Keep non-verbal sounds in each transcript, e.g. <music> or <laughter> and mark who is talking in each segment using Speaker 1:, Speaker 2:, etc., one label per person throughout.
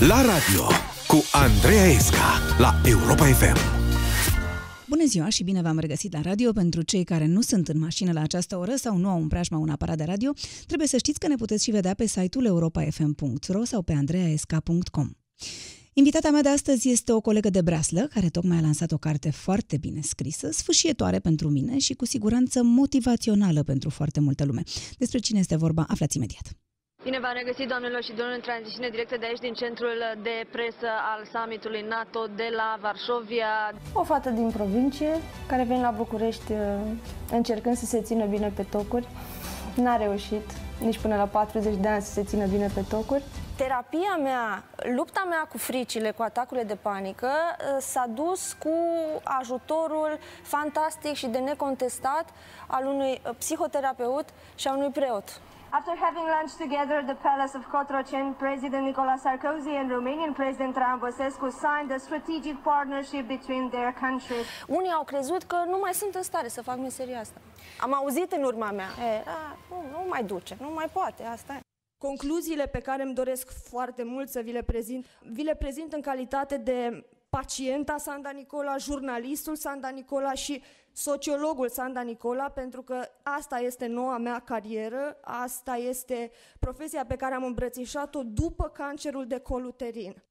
Speaker 1: La radio cu Andreea Esca la Europa FM.
Speaker 2: Bună ziua și bine v-am regăsit la radio. Pentru cei care nu sunt în mașină la această oră sau nu au în preajma un aparat de radio, trebuie să știți că ne puteți și vedea pe site-ul europafm.ro sau pe andreaesca.com. Invitata mea de astăzi este o colegă de braslă, care tocmai a lansat o carte foarte bine scrisă, sfâșietoare pentru mine și cu siguranță motivațională pentru foarte multă lume. Despre cine este vorba, aflați imediat.
Speaker 3: Bine v-am regăsit, doamnelor și domnilor, în tranziție directă de aici, din centrul de presă al summitului NATO de la Varșovia. O fată din provincie care vine la București uh, încercând să se țină bine pe tocuri. N-a reușit nici până la 40 de ani să se țină bine pe tocuri. Terapia mea, lupta mea cu fricile, cu atacurile de panică, uh, s-a dus cu ajutorul fantastic și de necontestat al unui uh, psihoterapeut și a unui preot. After having lunch together at the palace of Cotroceni, President Nicolas Sarkozy and Romanian President Traian Băsescu signed a strategic partnership between their countries. Unii au crezut că nu mai sunt în stare să fac meseria asta. Am auzit în urma mea, era, da, nu, nu mai duce, nu mai poate, asta e. Concluziile pe care îmi doresc foarte mult să vi le prezint, vi le prezint în calitate de pacienta Sanda Nicola, jurnalistul Sanda Nicola și sociologul Sanda Nicola, pentru că asta este noua mea carieră, asta este profesia pe care am îmbrățișat-o după cancerul de coluterin.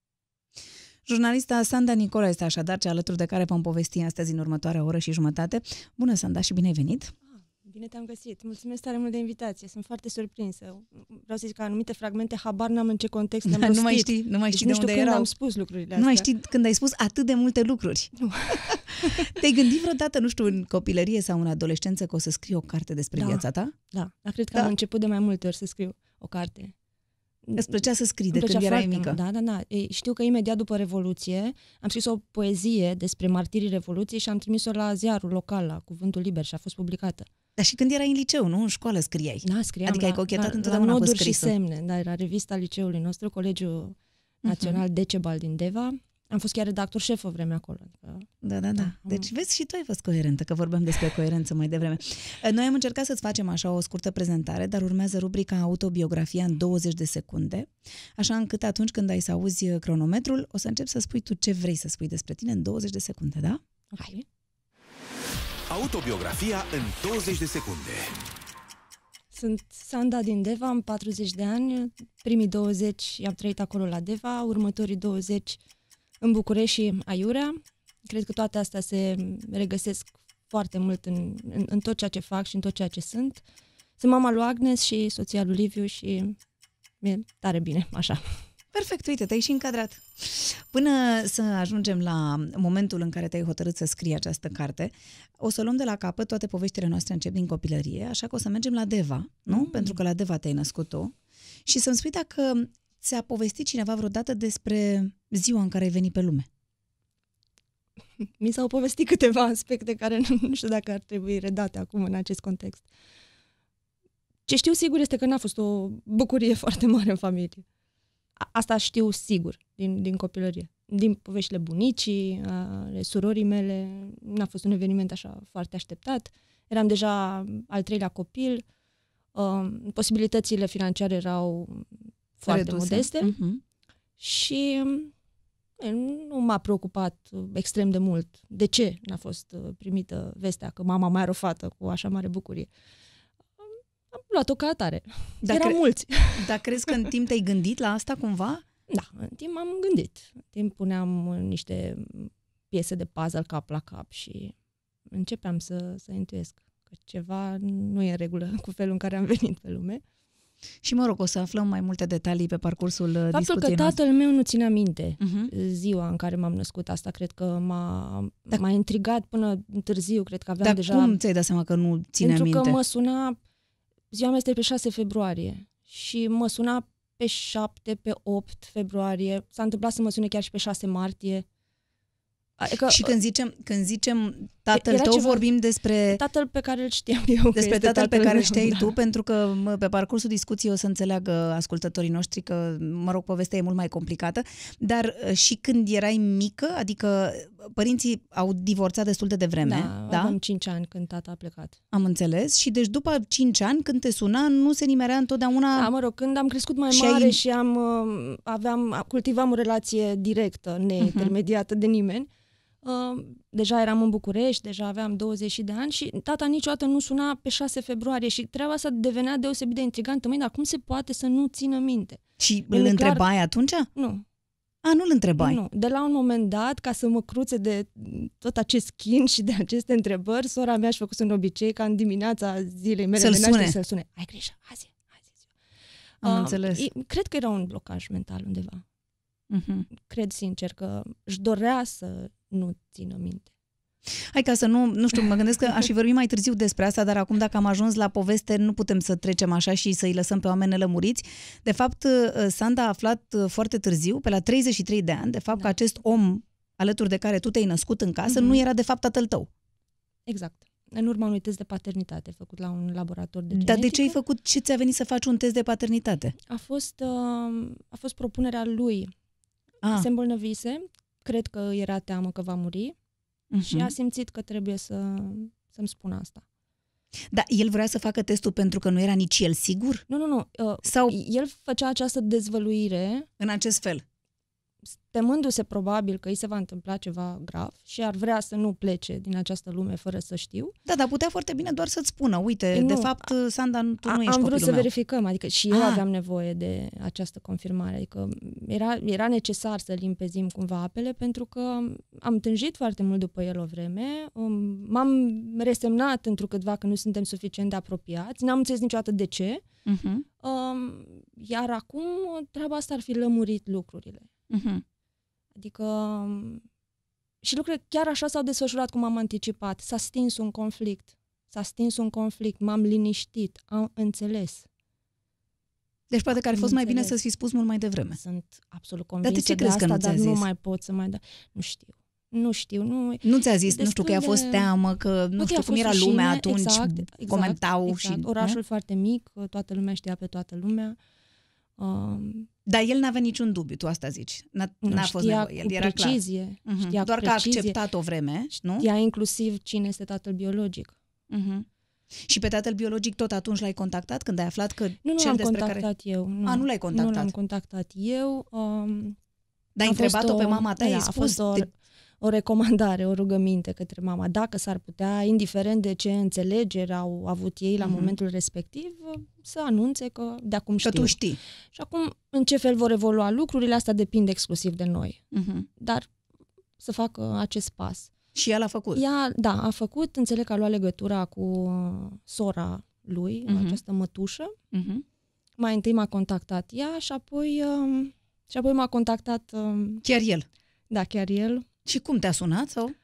Speaker 2: Jurnalista Sanda Nicola este așadar ce alături de care vom povesti astăzi în următoarea oră și jumătate. Bună, Sanda, și bine ai venit! Ah,
Speaker 3: bine te-am găsit. Mulțumesc tare mult de invitație. Sunt foarte surprinsă.
Speaker 2: Vreau să zic că anumite fragmente habar n-am în ce context am da, <laughs> nu mai știi, nu mai deci știi deci de nu știu unde când erau. am spus lucrurile astea. Nu mai știi când ai spus atât de multe lucruri. Nu. <laughs> <laughs> Te-ai gândit vreodată, nu știu, în copilărie sau în adolescență că o să scrii o carte despre da, viața ta? Da, dar cred că da. am început de mai multe ori să scriu o carte. Îți plăcea să scrii de când erai mică. Da,
Speaker 3: da, da. Ei, știu că imediat după Revoluție am scris o poezie despre martirii Revoluției și am trimis-o la ziarul local, la Cuvântul Liber și a fost publicată.
Speaker 2: Dar și când erai în liceu, nu? În școală scriai. Da, scriam. Adică la, ai da. cochetat da, la, întotdeauna la noduri cu scrisul. și
Speaker 3: semne. Da, era revista liceului nostru, Colegiul mhm. Național uh-huh. Decebal din Deva. Am fost chiar redactor șef o vreme acolo. Adică
Speaker 2: da, da, da. da deci vezi și tu ai fost coerentă, că vorbeam despre coerență mai devreme. Noi am încercat să-ți facem așa o scurtă prezentare, dar urmează rubrica Autobiografia în 20 de secunde, așa încât atunci când ai să auzi cronometrul, o să începi să spui tu ce vrei să spui despre tine în 20 de secunde, da? Okay. Hai!
Speaker 1: Autobiografia în 20 de secunde.
Speaker 3: Sunt Sanda din Deva, am 40 de ani, primii 20 i-am trăit acolo la Deva, următorii 20 în București și Aiurea. Cred că toate astea se regăsesc foarte mult în, în, în tot ceea ce fac și în tot ceea ce sunt.
Speaker 2: Sunt mama lui Agnes și soția lui Liviu și mi-e tare bine, așa. Perfect, uite, te-ai și încadrat. Până să ajungem la momentul în care te-ai hotărât să scrii această carte, o să luăm de la capăt, toate poveștile noastre încep din copilărie, așa că o să mergem la Deva, nu? Mm. Pentru că la Deva te-ai născut tu. Și să-mi spui dacă Ți-a povestit cineva vreodată despre ziua în care ai venit pe lume? Mi s-au
Speaker 3: povestit câteva aspecte care nu știu dacă ar trebui redate acum în acest context. Ce știu sigur este că n-a fost o bucurie <laughs> foarte mare în familie. Asta știu sigur din, din copilărie. Din poveștile bunicii, ale surorii mele, n-a fost un eveniment așa foarte așteptat. Eram deja al treilea copil, posibilitățile financiare erau foarte reduse. modeste uh-huh. și nu m-a preocupat extrem de mult de ce n-a fost uh, primită vestea că mama mai are o fată cu așa mare bucurie. Am luat-o ca atare. Da, Erau cre- mulți. Dar crezi că în timp te-ai gândit la asta cumva? Da, în timp am gândit. În timp puneam uh, niște piese de puzzle cap la cap și începeam să, să intuiesc că ceva nu e în regulă
Speaker 2: cu felul în care am venit pe lume. Și mă rog, o să aflăm mai multe detalii pe parcursul uh, Faptul discuției că
Speaker 3: tatăl meu nu ține minte uh-huh. ziua în care m-am născut, asta cred că m-a, Dar... m-a intrigat până târziu, cred că aveam Dar deja... Dar cum ți-ai dat seama că nu ține pentru minte? Pentru că mă suna, ziua mea este pe 6 februarie și mă suna pe 7, pe 8 februarie, s-a întâmplat să mă sune chiar și pe 6 martie. Adică, și când zicem,
Speaker 2: când zicem Tatăl Era tău ceva... vorbim despre... Tatăl pe care îl știam eu. Despre tatăl, tatăl pe care îl știai da. tu, pentru că mă, pe parcursul discuției o să înțeleagă ascultătorii noștri că, mă rog, povestea e mult mai complicată, dar uh, și când erai mică, adică uh, părinții au divorțat destul de devreme, da? da? Aveam 5 ani când tata a plecat. Am înțeles și deci după 5 ani când te suna nu se nimerea întotdeauna... Da, mă rog, când am crescut mai și mare ai... și
Speaker 3: am, uh, aveam, cultivam o relație directă, mhm. neintermediată uh-huh. de nimeni, deja eram în București, deja aveam 20 de ani și tata niciodată nu suna pe 6 februarie și treaba asta devenea deosebit de intrigantă. Măi, dar cum se poate să nu țină minte? Și
Speaker 2: îl întrebai atunci? Nu. A, nu-l întrebai? Nu.
Speaker 3: De la un moment dat, ca să mă cruțe de tot acest chin și de aceste întrebări, sora mea și a făcut un obicei ca în dimineața zilei mele să-l sune. să sune. Ai grijă, azi e, azi e Am uh, înțeles. Cred că era un blocaj mental undeva. Uh-huh. Cred sincer că își dorea să
Speaker 2: nu țină minte. Hai ca să nu, nu știu, mă gândesc că aș fi vorbit mai târziu despre asta, dar acum dacă am ajuns la poveste, nu putem să trecem așa și să-i lăsăm pe oameni nelămuriți. De fapt, uh, Sanda a aflat uh, foarte târziu, pe la 33 de ani, de fapt da. că acest om alături de care tu te-ai născut în casă mm-hmm. nu era de fapt tatăl tău.
Speaker 3: Exact. În urma unui test de paternitate făcut la un laborator de genetică. Dar de ce
Speaker 2: ai făcut, ce ți-a venit să faci un test de paternitate?
Speaker 3: A fost, uh, a fost propunerea lui. Ah. Se îmbolnăvise cred că era teamă că va muri uh-huh. și a simțit că trebuie să, să-mi spun asta.
Speaker 2: Dar el vrea să facă testul pentru că nu era nici el sigur?
Speaker 3: Nu, nu, nu. Uh, Sau el făcea această dezvăluire. În acest fel temându-se probabil că îi se va întâmpla ceva grav și ar vrea să nu plece din această lume fără să știu.
Speaker 2: Da, dar putea foarte bine doar să-ți spună, uite, e, de fapt,
Speaker 3: Sanda, tu a, nu ești Am vrut să meu. verificăm, adică și eu a. Ah. aveam nevoie de această confirmare, adică era, era necesar să limpezim cumva apele pentru că am tânjit foarte mult după el o vreme, um, m-am resemnat într câtva că nu suntem suficient de apropiați, n-am înțeles niciodată de ce, uh-huh. iar acum treaba asta ar fi lămurit lucrurile. Uh-huh. Adică um, și lucrurile chiar așa s-au desfășurat cum am anticipat. S-a stins un conflict. S-a stins un conflict, m-am liniștit, am înțeles. Deci poate că ar fi fost mai bine să-ți fi spus
Speaker 2: mult mai devreme. Sunt absolut convinsă dar de, ce de asta, că nu dar zis? nu mai
Speaker 3: pot să mai da. Nu știu. Nu știu, nu... Nu ți-a zis, nu știu, că i-a fost teamă, că nu știu cum era lumea atunci, exact, exact, comentau exact. și... Orașul nu?
Speaker 2: foarte mic, toată lumea știa pe toată lumea. Uh, Um, dar el n-avea niciun dubiu, tu asta zici. N-a, n-a fost nevoie, el era precizie, mhm. clar. Doar că a acceptat o vreme, nu? Știa
Speaker 3: inclusiv cine este tatăl biologic. Uh-huh. Și pe tatăl biologic tot atunci
Speaker 2: l-ai contactat când ai aflat că nu, nu cel despre contactat care... eu. Nu. A, nu l-ai contactat. Nu l-am
Speaker 3: contactat
Speaker 2: eu. Um, Dar ai întrebat-o o... pe mama ta, da, ai spus, fost o... de
Speaker 3: o recomandare, o rugăminte către mama, dacă s-ar putea, indiferent de ce înțelegeri au avut ei la mm-hmm. momentul respectiv, să anunțe că de acum știu. Că tu știi. Și acum, în ce fel vor evolua lucrurile, asta depinde exclusiv de noi. Mm-hmm. Dar să facă acest pas. Și el a făcut. Ea, da, a făcut, înțeleg că a luat legătura cu uh, sora lui, mm-hmm. această mătușă. Mm-hmm. Mai întâi m-a contactat ea și apoi, uh, și apoi m-a contactat... Uh, chiar el. Da, chiar el, și cum te-a sunat? Sau?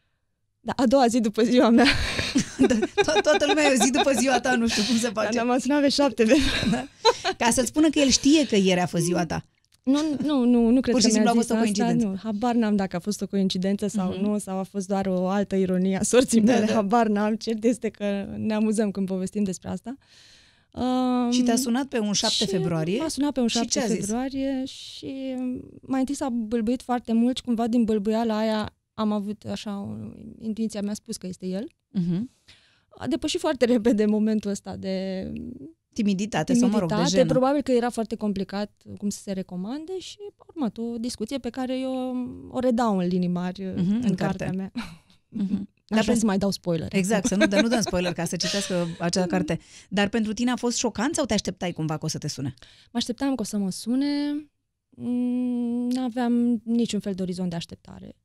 Speaker 2: Da, a doua zi după ziua mea. <laughs> Da, to- toată lumea e o zi după ziua ta, nu știu cum se face. Da, m-a sunat pe șapte de... Da? Ca să-ți spună că el știe că ieri a fost ziua ta. Nu, nu,
Speaker 3: nu, nu cred Pur și că mi a fost o coincidență. Asta, nu, habar n-am dacă a fost o coincidență sau mm-hmm. nu, sau a fost doar o altă ironie a sorții da, mele, da, da. habar n-am. Cert este că ne amuzăm când povestim despre asta. Um, și te-a sunat pe un 7 februarie? M-a sunat pe un 7 și februarie și mai întâi s-a bâlbuit foarte mult și cumva din bâlbuiala aia am avut așa, intuiția mi-a spus că este el. Uh-huh. A depășit foarte <laughs> repede momentul ăsta de
Speaker 2: timiditate,
Speaker 3: timiditate sau mă rog, de jenă. Probabil că era foarte complicat cum să se recomande și a urmat o discuție pe care eu o redau în linii mari uh-huh, în, în cartea carte. mea. Uh-huh.
Speaker 2: <laughs> Dar pentru... să mai dau spoiler. Exact, să nu, dă, nu dăm spoiler ca să citească <laughs> acea carte. Dar pentru tine a fost șocant sau te așteptai cumva că o să te sune? Mă așteptam că o să mă sune. Mm,
Speaker 3: nu aveam niciun fel de orizont de așteptare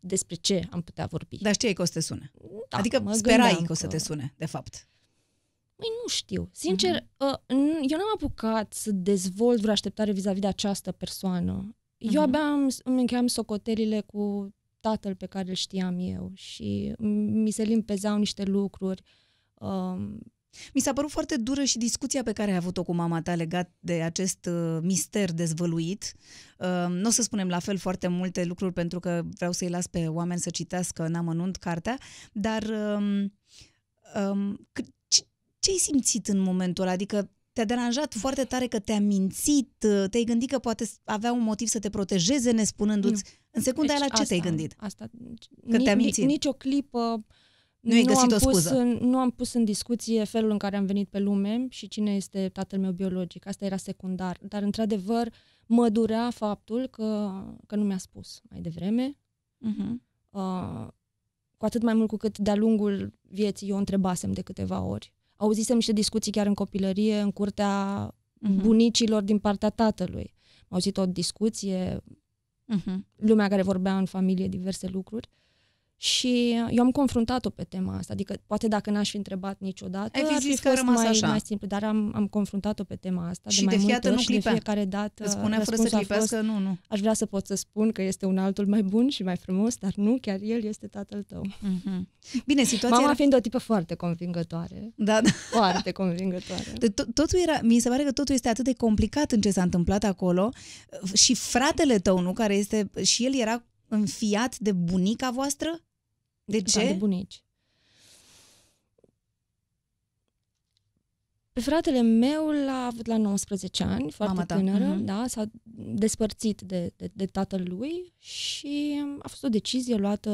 Speaker 2: despre ce am putea vorbi. Dar știi că o să te sune? Da, adică sperai că o să te sune, de fapt. Măi, nu știu. Sincer,
Speaker 3: mm-hmm. eu n-am apucat să dezvolt vreo așteptare vis-a-vis de această persoană. Mm-hmm. Eu mhm. abia am, îmi încheiam socotelile cu tatăl pe care îl știam
Speaker 2: eu și mi se limpezeau niște lucruri. Um, mi s-a părut foarte dură și discuția pe care ai avut-o cu mama ta legat de acest uh, mister dezvăluit. Uh, nu o să spunem la fel foarte multe lucruri pentru că vreau să-i las pe oameni să citească în amănunt cartea, dar um, um, ce, ce-ai simțit în momentul ăla? Adică te-a deranjat foarte tare că te-a mințit, uh, te-ai gândit că poate avea un motiv să te protejeze nespunându-ți. Nu. În secunda deci, aia la ce asta, te-ai gândit? Asta. Că ni, te-a mințit. Nici,
Speaker 3: nici o clipă
Speaker 2: nu ai găsit nu o scuză. În,
Speaker 3: nu am pus în discuție felul în care am venit pe lume și cine este tatăl meu biologic. Asta era secundar. Dar, într-adevăr, mă durea faptul că, că nu mi-a spus mai devreme. Uh-huh. Uh, cu atât mai mult cu cât de-a lungul vieții eu întrebasem de câteva ori. Auzisem niște discuții chiar în copilărie, în curtea uh-huh. bunicilor din partea tatălui. Am auzit o discuție, uh-huh. lumea care vorbea în familie diverse lucruri. Și eu am confruntat-o pe tema asta, adică poate dacă n-aș fi întrebat niciodată, Ai fi zis că a rămas mai, așa. mai simplu, dar am, am confruntat-o pe tema asta și de mai de multe ori nu și de fiecare dată spune spunea fără să clipească, nu, nu. Aș vrea să pot să spun că este un altul mai bun și mai frumos, dar nu, chiar el este tatăl tău. Mm-hmm. Bine, situația Mama era... fiind o tipă foarte convingătoare.
Speaker 2: Da, da. Foarte
Speaker 3: convingătoare. De
Speaker 2: to- totul era, mi se pare că totul este atât de complicat în ce s-a întâmplat acolo și fratele tău, nu, care este, și el era înfiat de bunica voastră? De ce? De bunici.
Speaker 3: Pe fratele meu l-a avut la 19 ani, foarte Mama tânără, mm da, s-a despărțit de,
Speaker 2: de, de tatăl lui și a fost o decizie luată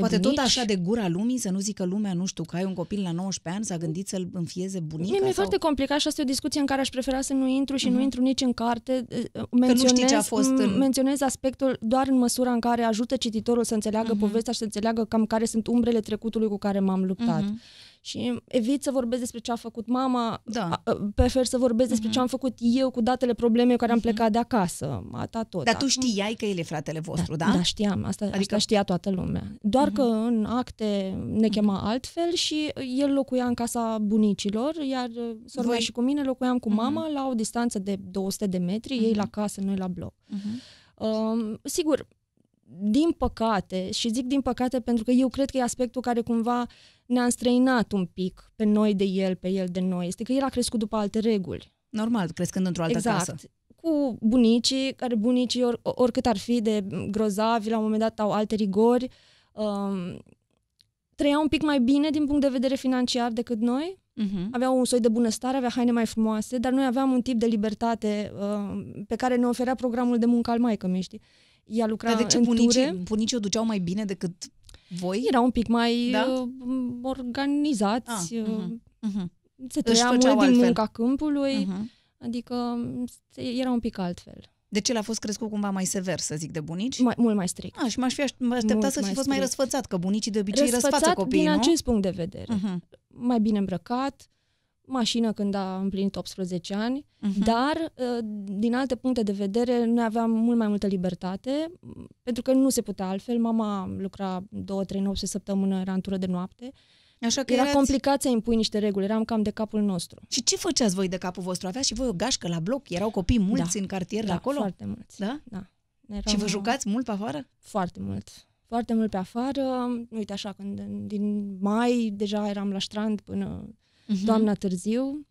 Speaker 2: Poate bunici. tot așa de gura lumii, să nu zică lumea, nu știu, că ai un copil la 19 ani, s-a gândit să-l înfieze bunica? Mie mi-e sau... foarte
Speaker 3: complicat și asta e o discuție în care aș prefera să nu intru și uh-huh. nu mhm. intru nici în carte. Menționez, eh, eh, că nu știi ce a fost în... menționez aspectul doar în măsura în care ajută cititorul să înțeleagă uh-huh. povestea și să înțeleagă cam care sunt umbrele trecutului cu care m-am luptat. Uh-huh și evit să vorbesc despre ce a făcut mama, da. prefer să vorbesc despre uh-huh. ce am făcut eu cu datele probleme care am mhm. plecat de acasă, atâta tot. Dar tu
Speaker 2: știai că el e fratele da, vostru, da? Da, da
Speaker 3: știam, asta, adică... asta știa toată lumea. Doar uh-huh. că în acte ne chema altfel și el locuia în casa bunicilor, iar sora Voi... și cu mine locuiam cu mama uh-huh. la o distanță de 200 de metri, uh-huh. ei la casă, noi la bloc. Uh-huh. Uh, sigur, din păcate, și zic din păcate pentru că eu cred că e aspectul care cumva ne-a înstrăinat un pic pe noi de el, pe el de noi, este că el a crescut după alte reguli. Normal, crescând într-o altă exact. casă. Cu bunicii, care bunicii, or, oricât ar fi de grozavi, la un moment dat au alte rigori, um, trăiau un pic mai bine din punct de vedere financiar decât noi, Uh-huh. Aveau un soi de bunăstare, avea haine mai frumoase, dar noi aveam un tip de libertate uh, pe care ne oferea programul de muncă al maică mi știi? Ea lucra Dar de ce în bunicii, ture.
Speaker 2: bunicii o duceau mai bine decât
Speaker 3: voi? Era un pic mai da? Uh, organizați. Ah, uh, uh-huh, uh-huh. Se tăia mult din altfel. munca câmpului. Uh-huh. Adică mm, era un pic altfel.
Speaker 2: Deci el a fost crescut cumva mai sever, să zic, de bunici? Mai, mult mai strict. Ah, și m-aș fi așteptat să fi fost strict. mai răsfățat, că bunicii de obicei răsfățat răsfață copiii, din acest
Speaker 3: punct de vedere.
Speaker 2: Uh-huh. Mai bine îmbrăcat,
Speaker 3: mașină când a împlinit 18 ani, uh-huh. dar ă, din alte puncte de vedere noi aveam mult mai multă libertate, pentru că nu se putea altfel. Mama lucra două, trei nopți săptămână, era în tură de
Speaker 2: noapte. Așa
Speaker 3: că era erați... complicat să impui niște reguli, eram cam de capul
Speaker 2: nostru. Și ce făceați voi de capul vostru? Aveați și voi o gașcă la bloc? Erau copii mulți da, în cartier da, acolo? foarte mulți. Da? Da.
Speaker 3: Eram... Și vă jucați
Speaker 2: mult pe afară? Foarte mult
Speaker 3: foarte mult pe afară. Uite așa, când din mai deja eram la strand până uh-huh. Mhm. toamna târziu.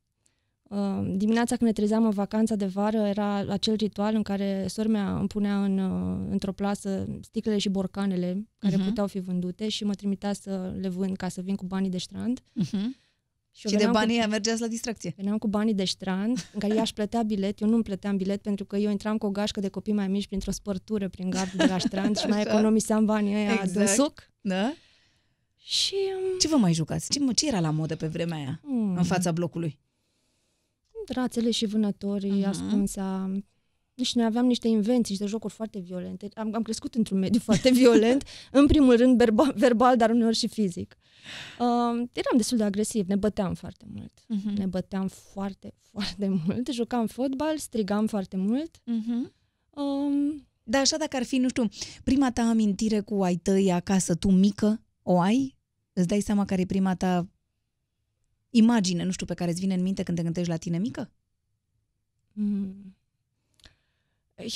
Speaker 3: Uh, dimineața când ne trezeam în vacanța de vară era acel ritual în care sormea îmi punea în, uh, într-o plasă sticlele și borcanele care uh-huh. puteau fi vândute și mă trimitea să le vând ca să vin cu banii de strand. Uh-huh.
Speaker 2: Și, și de banii
Speaker 3: cu, mergeați la distracție. Veneam cu banii de strand, în care ea își plătea bilet, eu nu îmi plăteam bilet pentru că eu intram cu o gașcă de copii mai mici printr-o spărtură prin gardul de la strand și mai economiseam banii ăia exact. de suc.
Speaker 2: Da? Și... Um, ce vă mai jucați? Ce, ce era la modă pe vremea aia, mm. în fața blocului?
Speaker 3: Rațele și vânătorii, uh-huh. ascunsa... Și deci noi aveam niște invenții și de jocuri foarte violente. Am, am crescut într-un mediu <laughs> foarte violent, în primul rând verbal, verbal dar uneori și fizic. Uh, eram destul de agresiv, ne băteam foarte mult. Uh-huh. Ne băteam foarte, foarte mult. Jucam fotbal, strigam foarte mult.
Speaker 1: Uh-huh.
Speaker 2: Um, dar așa dacă ar fi, nu știu, prima ta amintire cu ai tăi acasă, tu mică, o ai? Îți dai seama care e prima ta imagine, nu știu, pe care îți vine în minte când te gândești la tine mică?
Speaker 3: Mm. <laughs>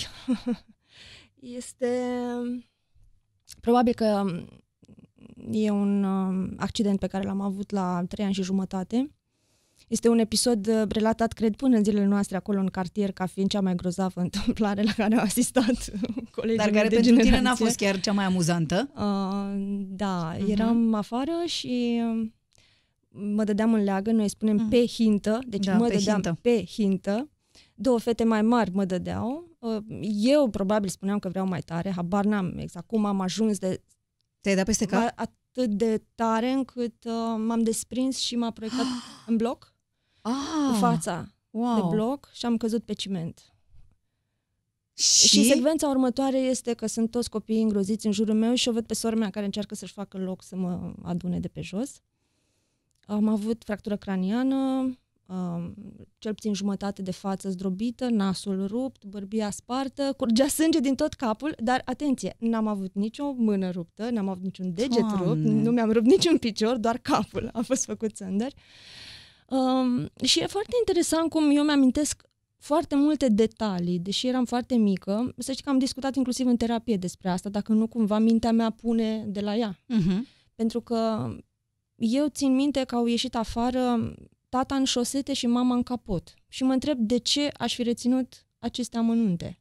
Speaker 3: Este...
Speaker 2: Probabil că
Speaker 3: e un um, accident pe care l-am avut la trei ani și jumătate este un episod uh, relatat, cred, până în zilele noastre acolo în cartier, ca fiind cea mai grozavă <laughs> întâmplare la care au asistat <laughs> colegii Dar care de pentru generație. tine n-a fost chiar
Speaker 2: cea mai amuzantă? Uh,
Speaker 3: da, uh-huh. eram afară și um, mă dădeam în leagă, noi spunem uh-huh. pe hintă, deci da, mă pe dădeam hintă. pe hintă. Două fete mai mari mă dădeau. Uh, eu probabil spuneam că vreau mai tare, habar n-am exact cum am ajuns de... Te-ai dat peste cap? atât de tare încât uh, m-am desprins și m-a proiectat <gasps> în bloc ah, cu fața wow. de bloc și am căzut pe ciment. Și? și secvența următoare este că sunt toți copiii îngroziți în jurul meu și o văd pe sora mea care încearcă să-și facă loc să mă adune de pe jos. Am avut fractură craniană, cel puțin jumătate de față zdrobită, nasul rupt, bărbia spartă, curgea sânge din tot capul, dar atenție, n-am avut nicio mână ruptă, n-am avut niciun deget Doamne. rupt, nu mi-am rupt niciun picior, doar capul a fost făcut țândări. Uh, Um, și e foarte interesant cum eu mi-amintesc foarte multe detalii, deși eram foarte mică. Să știi că am discutat inclusiv în terapie despre asta, dacă nu cumva mintea mea pune de la ea. Uh-huh. Pentru că eu țin minte că au ieșit afară tata în șosete și mama în capot. Și mă întreb de ce aș fi reținut aceste amănunte.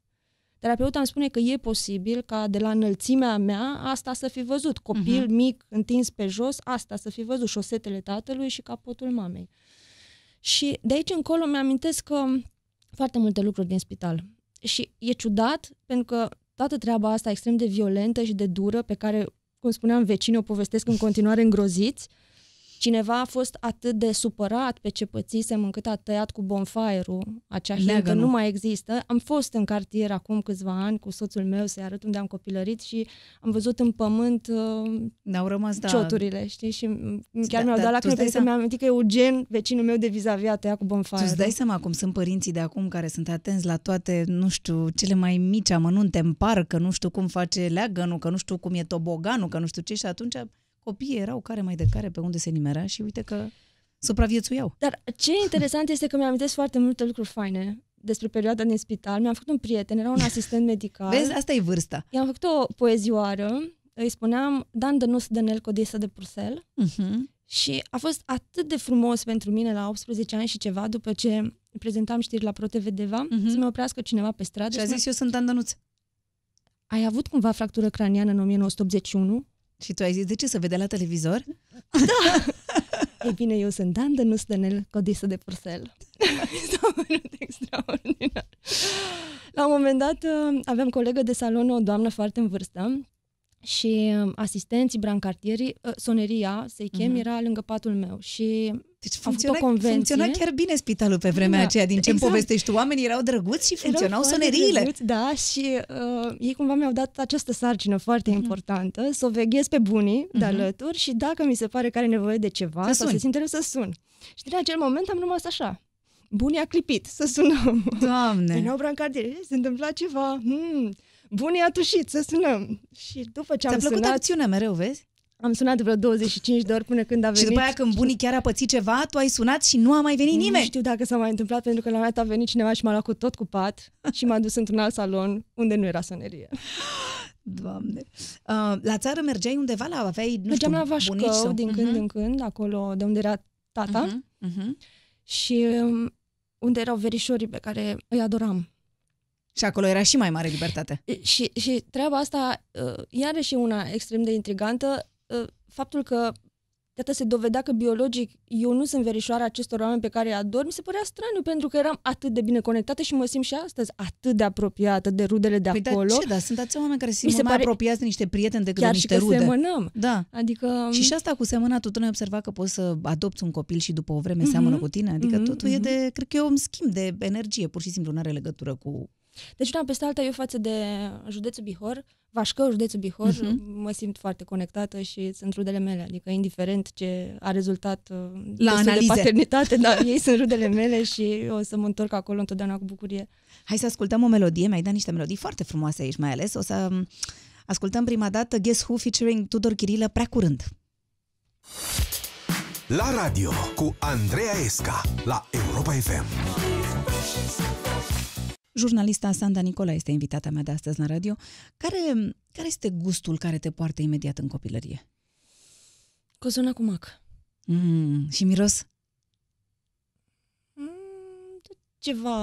Speaker 3: Terapeuta îmi spune că e posibil ca de la înălțimea mea asta să fi văzut. Copil uh-huh. mic, întins pe jos, asta să fi văzut șosetele tatălui și capotul mamei. Și de aici încolo mi-amintesc că um, foarte multe lucruri din spital. Și e ciudat, pentru că toată treaba asta extrem de violentă și de dură, pe care, cum spuneam, vecinii o povestesc în continuare îngroziți, uh, cineva a fost atât de supărat pe ce pățisem încât a tăiat cu bonfire-ul. Acea hintă nu mai există. Am fost în cartier acum câțiva ani cu soțul meu să-i arăt unde am copilărit și am văzut în pământ uh, N-au
Speaker 2: rămas, da. cioturile, știi? Și chiar da, mi-au da, dat da, lacrimi pentru că mi-am amintit că gen vecinul meu de vis-a-vis, a tăiat cu bonfire. tu îți dai seama cum sunt părinții de acum care sunt atenți la toate, nu știu, cele mai mici amănunte în parc, nu știu cum face leagănul, că nu știu cum e toboganul, că nu știu ce și atunci copiii erau care mai de care pe unde se nimerea și uite că supraviețuiau. Dar ce
Speaker 3: interesant este că mi-am foarte multe lucruri faine despre perioada din spital. Mi-am făcut un prieten, era un asistent medical. Vezi, asta e vârsta. I-am făcut o poezioară, îi spuneam Dan Dănuț Dănel Codisă de Purcell uh-huh. și a fost atât de frumos pentru mine la 18 ani și ceva după ce prezentam știri la ProTV Deva uh-huh. să mă oprească cineva pe stradă. Și a zis, eu sunt Dan Dănuț. Ai avut cumva fractură craniană în 1981? Și tu ai zis, de ce să vede la televizor? Da! <laughs> Ei bine, eu sunt Dan de Dănel, codisă de Purcel. extraordinar. La un moment dat uh, aveam colegă de salon, o doamnă foarte în vârstă, și um, asistenții brancartierii, uh, soneria, să-i chem, uh-huh. Mhm. era lângă patul meu și deci funcționa, funcționa chiar
Speaker 2: bine spitalul pe vremea da, aceea, din ce exact. povestești tu, oamenii erau drăguți și funcționau soneriile. Drăguți,
Speaker 3: da, și uh, ei cumva mi-au dat această sarcină foarte mm. importantă, să o veghez pe bunii mm-hmm. de mhm. alături și dacă mi se pare că are nevoie de ceva să se simte să sun. Și din acel moment am rămas așa, bunii a clipit, să sunăm. Doamne! Veneau brancardieri, se întâmpla ceva,
Speaker 2: hmm, Bun, i-a tușit, să sunăm.
Speaker 3: Și după ce am sunat... plăcut
Speaker 2: acțiunea mereu, vezi? Am sunat vreo 25 de ori până când a venit. Și după aia când bunii chiar a pățit ceva, tu ai sunat și nu a mai venit
Speaker 3: nimeni. Nu știu dacă s-a mai întâmplat, pentru că la mea a venit cineva și m-a luat cu tot cu pat și m-a dus într-un alt salon unde nu era sonerie. <gasps> Doamne.
Speaker 2: Uh, la țară mergeai undeva, la aveai, nu Mergeam știu, la Vașcău, bunici sau... din uh-huh. când mhm. în când, acolo de unde era tata. Uh-huh. Uh-huh.
Speaker 3: Și um, unde erau verișorii pe care îi adoram.
Speaker 2: Și acolo era și mai mare libertate.
Speaker 3: Și, și treaba asta, ă, iarăși una extrem de intrigantă, ă, faptul că iată se dovedea că biologic eu nu sunt verișoara acestor oameni pe care îi ador, mi se părea straniu pentru că eram atât de bine conectată și mă simt și astăzi atât de apropiată de rudele
Speaker 2: de păi acolo. Da, ce, da, sunt atâția oameni care se simt se mai pare... apropiați de niște prieteni decât Chiar de niște și că rude. semănăm. Da. Adică... Și și asta cu semăna, tu n-ai observat că poți să adopți un copil și după o vreme mm-hmm. seamănă cu tine? Adică mm-hmm. totul mm-hmm. e de, mhm. cred că e un schimb de energie, pur și simplu, nu are legătură cu deci una da, peste alta, eu
Speaker 3: față de județul Bihor, Vașcău, județul Bihor, uh-huh. mă simt foarte conectată și sunt rudele mele, adică indiferent ce a rezultat uh, la analize. de paternitate, da, ei sunt
Speaker 2: rudele mele și o
Speaker 3: să mă întorc acolo întotdeauna cu bucurie.
Speaker 2: Hai să ascultăm o melodie, mi-ai dat niște melodii foarte frumoase aici mai ales, o să um, ascultăm prima dată Guess Who featuring Tudor Chirilă prea
Speaker 1: curând. La radio cu Andreea Esca la Europa FM.
Speaker 2: Jurnalista Sanda Nicola este invitata mea de astăzi la radio. Care, care este gustul care te poartă imediat în copilărie? Cozona cu mac. Mm, și miros?
Speaker 3: Mm, ceva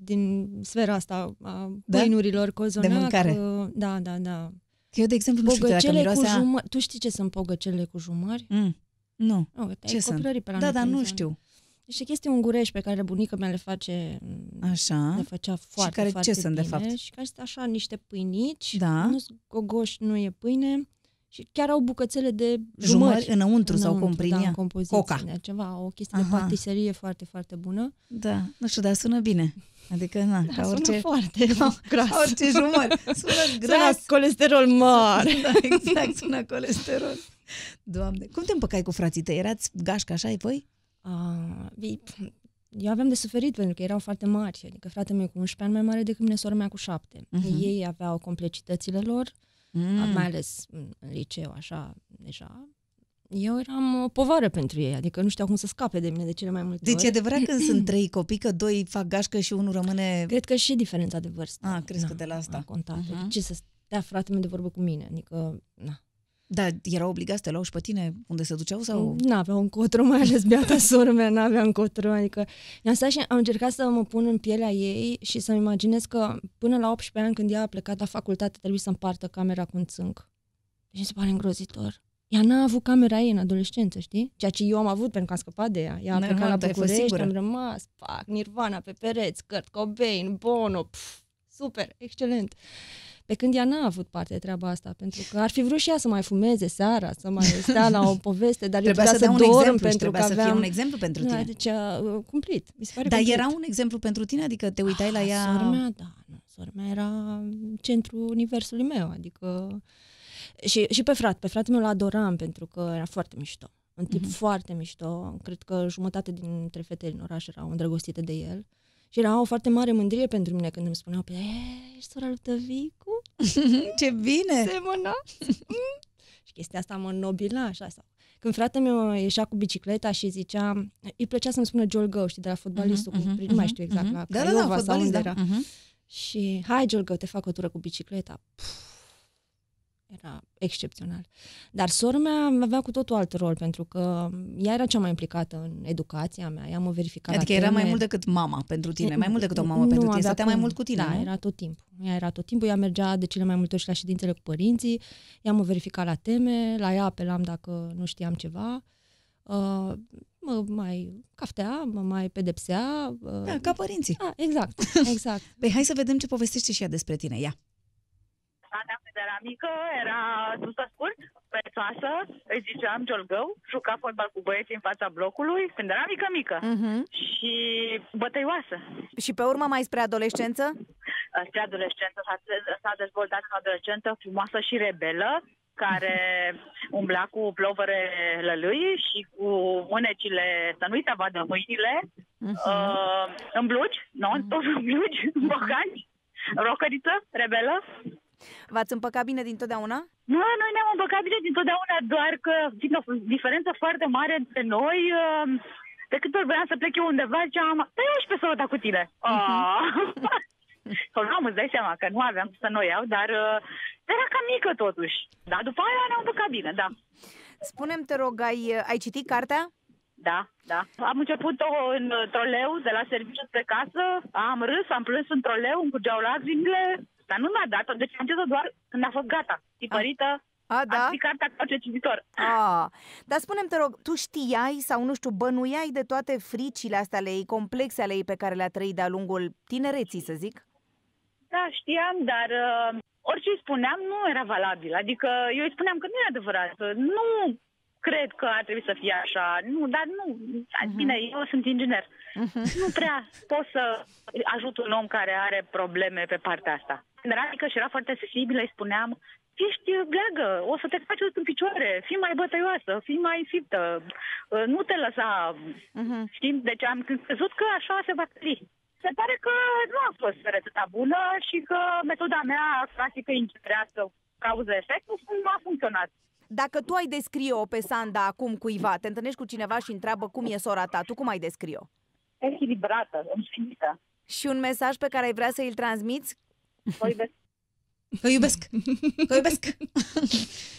Speaker 3: din sfera asta a da? pâinurilor cozonac. De mâncare? Da, da, da.
Speaker 2: Eu, de exemplu, nu pogăcele știu dacă miroasea... cu jumări. Tu știi ce sunt
Speaker 3: pogăcele cu jumări? Mm. Nu. No, oh, ce sunt? Da, dar nu știu niște chestii ungurești pe care bunica mea le face,
Speaker 2: așa. le făcea foarte, și care foarte ce bine. sunt de fapt?
Speaker 3: Și care sunt așa niște pâinici, da. nu gogoși, nu e pâine și chiar au bucățele de jumări, jumări înăuntru, înăuntru sau cum prin da, Coca. Ceva, o chestie Aha. de patiserie foarte,
Speaker 2: foarte bună. Da, nu știu, dar sună bine. Adică, na, da, ca orice... foarte <laughs> da, gras. Ca orice jumări. Sună gras. Sună colesterol mare. Da, exact, sună colesterol. Doamne, cum te împăcai cu frații tăi? Erați gașca așa, voi? Uh,
Speaker 3: eu aveam de suferit pentru că erau foarte mari, adică fratele meu cu 11 ani mai mare decât mine, sora mea cu 7. Uh-huh. Mhm. Ei aveau complexitățile lor, mm. mai ales în liceu, așa, deja, eu eram o povară pentru ei, adică nu știau cum să scape de mine de cele mai multe deci, ori. Deci e adevărat când sunt <clears throat>
Speaker 2: trei copii, că doi fac gașcă și unul rămâne... Cred că și diferența de vârstă. Ah, crezi că de la da, asta. A contat. Uh-huh. ce să stea fratele meu de vorbă cu mine? Adică, na, da, erau obligați să te luau și pe tine unde se duceau? sau? Nu
Speaker 3: aveau încotro, mai ales beata sora mea nu avea încotro. Adică am stat și am încercat să mă pun în pielea ei și să-mi imaginez că până la 18 ani când ea a plecat la facultate trebuie să împartă camera cu un țânc. Deci mi se pare îngrozitor. Ea n-a avut camera ei în adolescență, știi? Ceea ce eu am avut pentru că am scăpat de ea. Ea a plecat la București, am rămas, pac, Nirvana pe pereți, Kurt Cobain, Bono, pf, super, excelent. Uh, pe când ea n-a avut parte de treaba asta, pentru că ar fi vrut și ea să mai fumeze seara, să mai stea la o poveste, dar trebuia să, să dorm exemplu, pentru că aveam... să fie un exemplu pentru da, tine. Da, deci, uh, cumplit. Mi se pare dar cumplit. era un
Speaker 2: exemplu pentru tine? Adică te uitai ah, la ea... Sora mea,
Speaker 3: da. sora mea era centrul universului meu, adică... Și, și pe frate, pe fratele meu îl adoram pentru că era foarte mișto. Un tip mm-hmm. foarte mișto. Cred că jumătate dintre fetele din oraș erau îndrăgostite de el. Și era o foarte mare mândrie pentru mine când îmi spuneau, pe, păi, ești sora lui Tăvicu? <laughs> Ce bine! Semăna! Mm. și chestia asta mă nobila, așa. Sau. Când fratele meu ieșea cu bicicleta și zicea, îi plăcea să-mi spună Go, știi, de la fotbalistul, uh-huh, cu, uh-huh, nu mai mhm, știu exact, uh-huh. la Craiova da, da, da, sau unde da. era. Uh-huh. Și hai, Go, te fac o tură cu bicicleta. Puh, era excepțional. Dar sora mea avea cu totul alt rol, pentru că ea era cea mai implicată în educația mea, ea mă verifica Adică era mai mult decât
Speaker 2: mama pentru tine, mai mult decât o mamă nu, pentru tine, stătea mai mult cu tine, Da, era
Speaker 3: tot timpul. Ea era tot timpul, ea mergea de cele mai multe ori și la ședințele cu părinții, ea mă verifica la teme, la ea apelam dacă nu știam ceva. Uh, mă mai caftea, mă mai
Speaker 2: pedepsea. Uh... Da, ca părinții. Ah, exact, <laughs> exact. păi hai să vedem ce povestește și ea despre tine,
Speaker 1: ia. Ana când era mică era dusă scurt, pețoasă, îi ziceam jolgău, juca fotbal cu băieții în fața blocului când era mică mică uh-huh. și bătăioasă.
Speaker 2: Și pe urmă mai spre adolescență?
Speaker 1: Ă, spre adolescență s-a, s-a dezvoltat o adolescentă frumoasă și rebelă, care <laughs> umbla cu plovere lălui și cu mânecile, să nu-i se vadă mâinile, uh-huh. Mhm. uh, ă, în blugi, nu, uh-huh. tot în blugi, <laughs> bocani, rocăriță, rebelă V-ați împăcat bine dintotdeauna? Nu, noi ne-am împăcat bine dintotdeauna, doar că fiind o diferență foarte mare între noi, uh, de câte ori voiam să plec eu undeva, ziceam, da, eu și pe sorota cu tine. Mhm. Ah. <laughs> Sau nu am, îți dai seama că nu aveam să noi iau, dar uh, era cam mică totuși. Dar după aia ne-am împăcat bine, da. Spune-mi, te rog, ai, ai citit cartea? Da, da. Am început-o în troleu de la serviciu spre casă, am râs, am plâns în troleu, îmi curgeau lacrimile, dar nu mi-a dat deci am zis doar când a fost gata, tipărită, ah. A, da? Ar fi cititor.
Speaker 2: A, dar spunem te rog, tu știai sau, nu știu, bănuiai de toate fricile astea ale ei, complexe ale ei pe care le-a trăit de-a lungul tinereții, să zic?
Speaker 1: Da, știam, dar uh, orice îi spuneam nu era valabil. Adică eu îi spuneam că nu e adevărat, că nu cred că ar trebui să fie așa. Nu, dar nu. Uh-huh. Bine, eu sunt inginer. Uh-huh. Nu prea pot să ajut un om care are probleme pe partea asta neradică și era foarte sensibilă, îi spuneam, ești uh, bleagă, o să te faci în picioare, fii mai bătăioasă, fii mai fiptă, uh, nu te lăsa. Uh-huh. Mhm. Știm, deci am crezut că așa se va trăi. Se pare că nu a fost rețeta bună și că metoda mea clasică incerească cauză-efect nu a funcționat. Dacă tu ai
Speaker 2: descrie-o pe Sanda acum cuiva, te întâlnești cu cineva și întreabă cum e sora ta, tu cum ai descrie-o? Echilibrată, înfinită. Și un mesaj pe care ai vrea să îl transmiți Vă iubesc. Vă iubesc.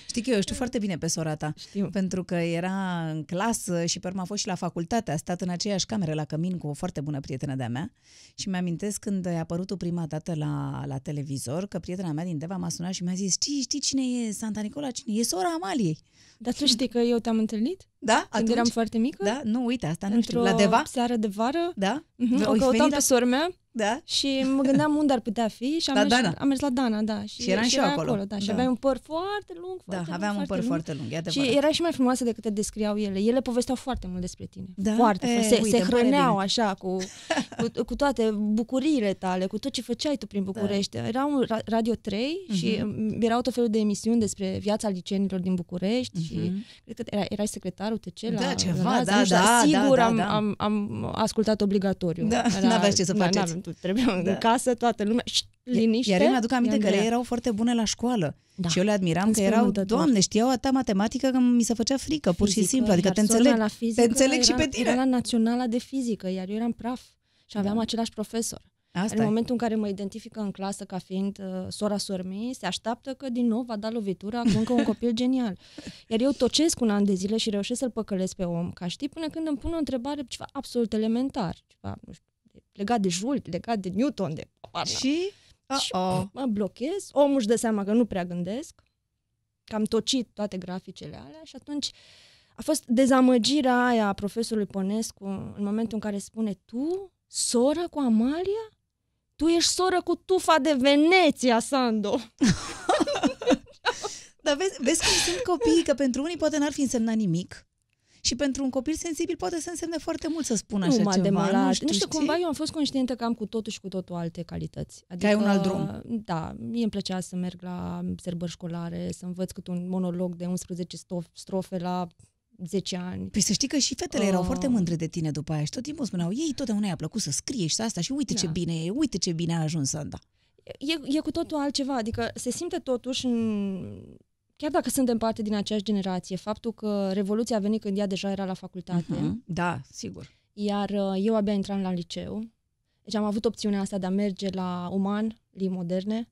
Speaker 2: Știi că eu știu foarte bine pe sora ta. Știu. Pentru că era în clasă și pe urmă a fost și la facultate. A stat în aceeași cameră la cămin cu o foarte bună prietenă de-a mea. Și mi-amintesc când a apărut-o prima dată la, la televizor, că prietena mea din Deva m-a sunat și mi-a zis, știi, știi cine e Santa Nicola? Cine e sora Amaliei? Dar tu știi că eu te-am întâlnit? Da? Când atunci? eram foarte mică? Da? Nu, uite, asta nu știu. La Deva? seară de
Speaker 3: vară? Da? Uh-huh. O căutam pe sora mea da? Și mă gândeam unde ar putea fi și am, la mers, Dana. am mers la Dana, da. Și, și eram și eu acolo. acolo. Da, și da. aveai un păr foarte lung,
Speaker 2: da, foarte Da, aveam lung, un păr foarte lung, lung Și
Speaker 3: era și mai frumoasă decât te descriau ele. Ele povesteau foarte mult despre tine. Da? Foarte, e, se, uite, se hrăneau așa cu, cu, cu toate bucuriile tale, cu tot ce făceai tu prin da. București. Da. Era un Radio 3 uh-huh. și mhm. erau tot felul de emisiuni despre viața licenilor din București uh-huh. și mhm. cred că era, erai secretarul TC la Da, ceva, la, da, da, da, sigur da, da, am, da. am, am ascultat
Speaker 2: obligatoriu. Da, n-aveai ce să faceți totul trebuia da. în casă, toată lumea, Și liniște. Iar eu mi-aduc aminte că ele erau foarte bune la școală da. și eu le admiram că erau, doamne, știau atâta matematică că mi se făcea frică, pur fizică, și simplu, adică te înțeleg, la fizică, te înțeleg era, și pe tine. Era la
Speaker 3: naționala de fizică, iar eu eram praf și aveam da. același profesor. Asta în e. momentul în care mă identifică în clasă ca fiind uh, sora sormii, se așteaptă că din nou va da lovitura cu încă un copil <laughs> genial. Iar eu tocesc un an de zile și reușesc să-l păcălesc pe om ca știi până când îmi pun o întrebare ceva absolut elementar, ceva, nu știu, legat de Joule, legat de Newton, de... Și? și mă blochez, omul își dă seama că nu prea gândesc, că am tocit toate graficele alea și atunci a fost dezamăgirea aia a profesorului Ponescu în momentul în care spune tu, soră cu Amalia? Tu ești soră cu tufa de Veneția, Sando!
Speaker 2: <laughs> Dar vezi, vezi cum sunt copiii, că pentru unii poate n-ar fi însemnat nimic, și pentru un copil sensibil poate să însemne foarte mult să spună așa m ceva. Nu știu, nu știu cumva eu
Speaker 3: am fost conștientă că am cu totul și cu totul alte calități. Adică, că ai adică, un alt drum. Da, mie îmi plăcea să merg la serbări școlare, să învăț cât un monolog de 11 strofe la 10 ani. Păi să știi că
Speaker 2: și fetele uh... erau ah. foarte mândre de tine după aia și tot timpul spuneau, ei totdeauna i-a plăcut să scrie și să asta și uite da. ce bine e, uite ce bine a ajuns Sanda.
Speaker 3: E, e cu totul altceva, adică se simte totuși în chiar dacă suntem parte din aceeași generație, faptul că Revoluția a venit când ea deja era la facultate. Uh-huh.
Speaker 2: Da, sigur.
Speaker 3: Iar uh, eu abia intram la liceu. Deci am avut opțiunea asta de a merge la uman, limbi moderne,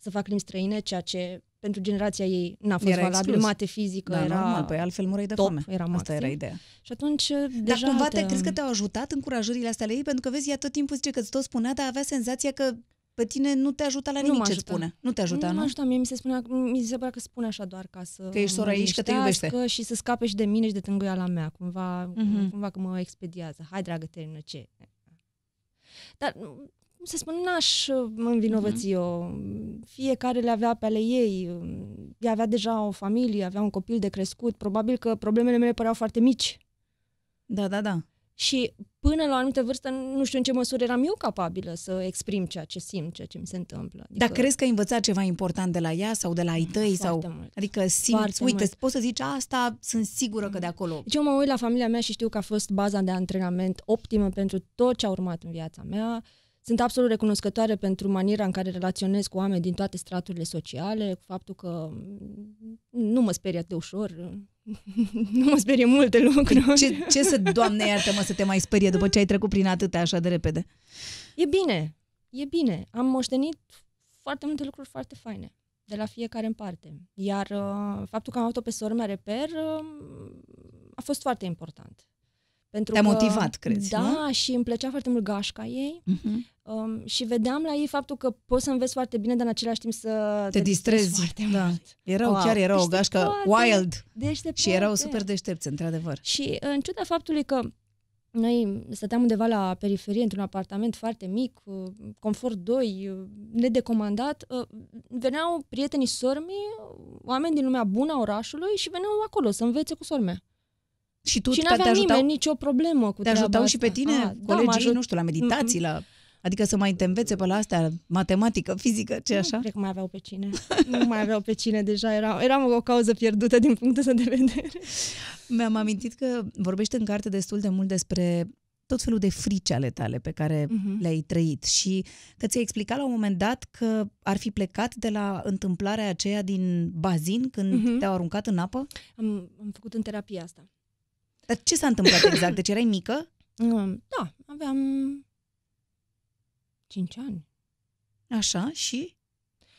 Speaker 3: să fac limbi străine, ceea ce pentru generația ei n-a fost era valabil. Exclus. Mate fizică da, era normal, păi altfel murei de top, foame. Era maxim. Asta era
Speaker 2: ideea. Și atunci uh, Dar deja Dar cumva te, crezi că te-au ajutat încurajările astea la ei? Pentru că vezi, ea tot timpul zice că îți tot spunea, dar avea senzația că pe tine nu te ajută la nimic nu ce spune. Nu te ajută, nu? Nu mă ajuta,
Speaker 3: mie mi se, spunea, mi se părea că spune așa doar ca să Că ești sora aici, că te iubește. Și să scape și de mine și de la mea, cumva, mm-hmm. cumva că mă expediază. Hai, dragă, termină ce. Dar cum se spun, n-aș uh, învinovăți mm-hmm. eu. Fiecare le avea pe ale ei. Ea avea deja o familie, avea un copil de crescut. Probabil că problemele mele păreau foarte mici. Da, da, da și până la o anumită vârstă nu știu în ce măsură eram eu capabilă să exprim ceea ce simt, ceea ce mi se întâmplă. Adică... Dar crezi
Speaker 2: că ai învățat ceva important de la ea sau de la ei tăi? Foarte sau... Mult. Adică simți, Foarte uite, mult. poți să zici asta, sunt sigură că de mm. acolo. Deci eu mă uit la familia mea și știu că a fost baza de antrenament optimă
Speaker 3: pentru tot ce a urmat în viața mea. Sunt absolut recunoscătoare pentru maniera în care relaționez cu oameni din toate straturile sociale, cu faptul că nu mă sperie atât de ușor,
Speaker 2: <laughs> Nu mă sperie multe lucruri. Ce, ce să, Doamne iartă-mă, să te mai sperie după ce ai trecut prin atâtea așa de repede? E bine,
Speaker 3: e bine. Am moștenit foarte multe lucruri foarte faine de la fiecare în parte. Iar uh, faptul că am avut-o pe sora mea reper uh, a fost foarte important. Pentru Te-a că, motivat, crezi, Da, nu? și îmi plăcea foarte mult gașca ei. Uh-huh. Um, și vedeam la ei faptul că poți să înveți foarte bine, dar în același timp să te, te distrezi. distrezi
Speaker 2: da. Mult. Erau wow. chiar erau deci o gașcă wild și deci și erau super deștepți, într-adevăr. Și în ciuda faptului că noi stăteam
Speaker 3: undeva la periferie, într-un apartament foarte mic, uh, confort 2, uh, nedecomandat. Uh, veneau prietenii sormii, oameni din lumea bună a orașului și veneau
Speaker 2: acolo să învețe cu sormea. Și tu și n-avea te ajutau, nimeni
Speaker 3: nicio problemă cu Te ajutau asta. și pe tine, ah, A, da, colegii, da, ajut... nu știu, la meditații,
Speaker 2: la... Adică să mai te învețe pe la astea, matematică, fizică, ce așa? Nu cred că mai aveau pe cine. nu mai aveau pe cine deja. Era, eram o cauză pierdută din punctul de vedere. Mi-am amintit că vorbește în carte destul de mult despre tot felul de frici ale tale pe care uh-huh. le-ai trăit și că ți-ai explicat la un moment dat că ar fi plecat de la întâmplarea aceea din bazin când uh-huh. te-au aruncat în apă? Am,
Speaker 3: am făcut în terapie asta.
Speaker 2: Dar ce s-a întâmplat exact? Deci erai mică?
Speaker 3: Da, aveam
Speaker 2: 5 ani. Așa, și?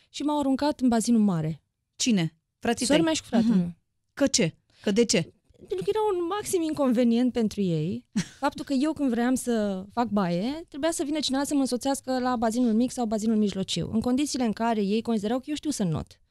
Speaker 3: Și m-au aruncat în bazinul mare. Cine? Frații tăi? mea și cu fratele uh-huh. Că
Speaker 2: ce? Că de ce?
Speaker 3: Pentru că era un maxim inconvenient pentru ei. <laughs> Faptul că eu când vreau să fac baie, trebuia să vină cineva să mă însoțească la bazinul mic sau bazinul mijlociu, în condițiile în care ei considerau că eu știu să not.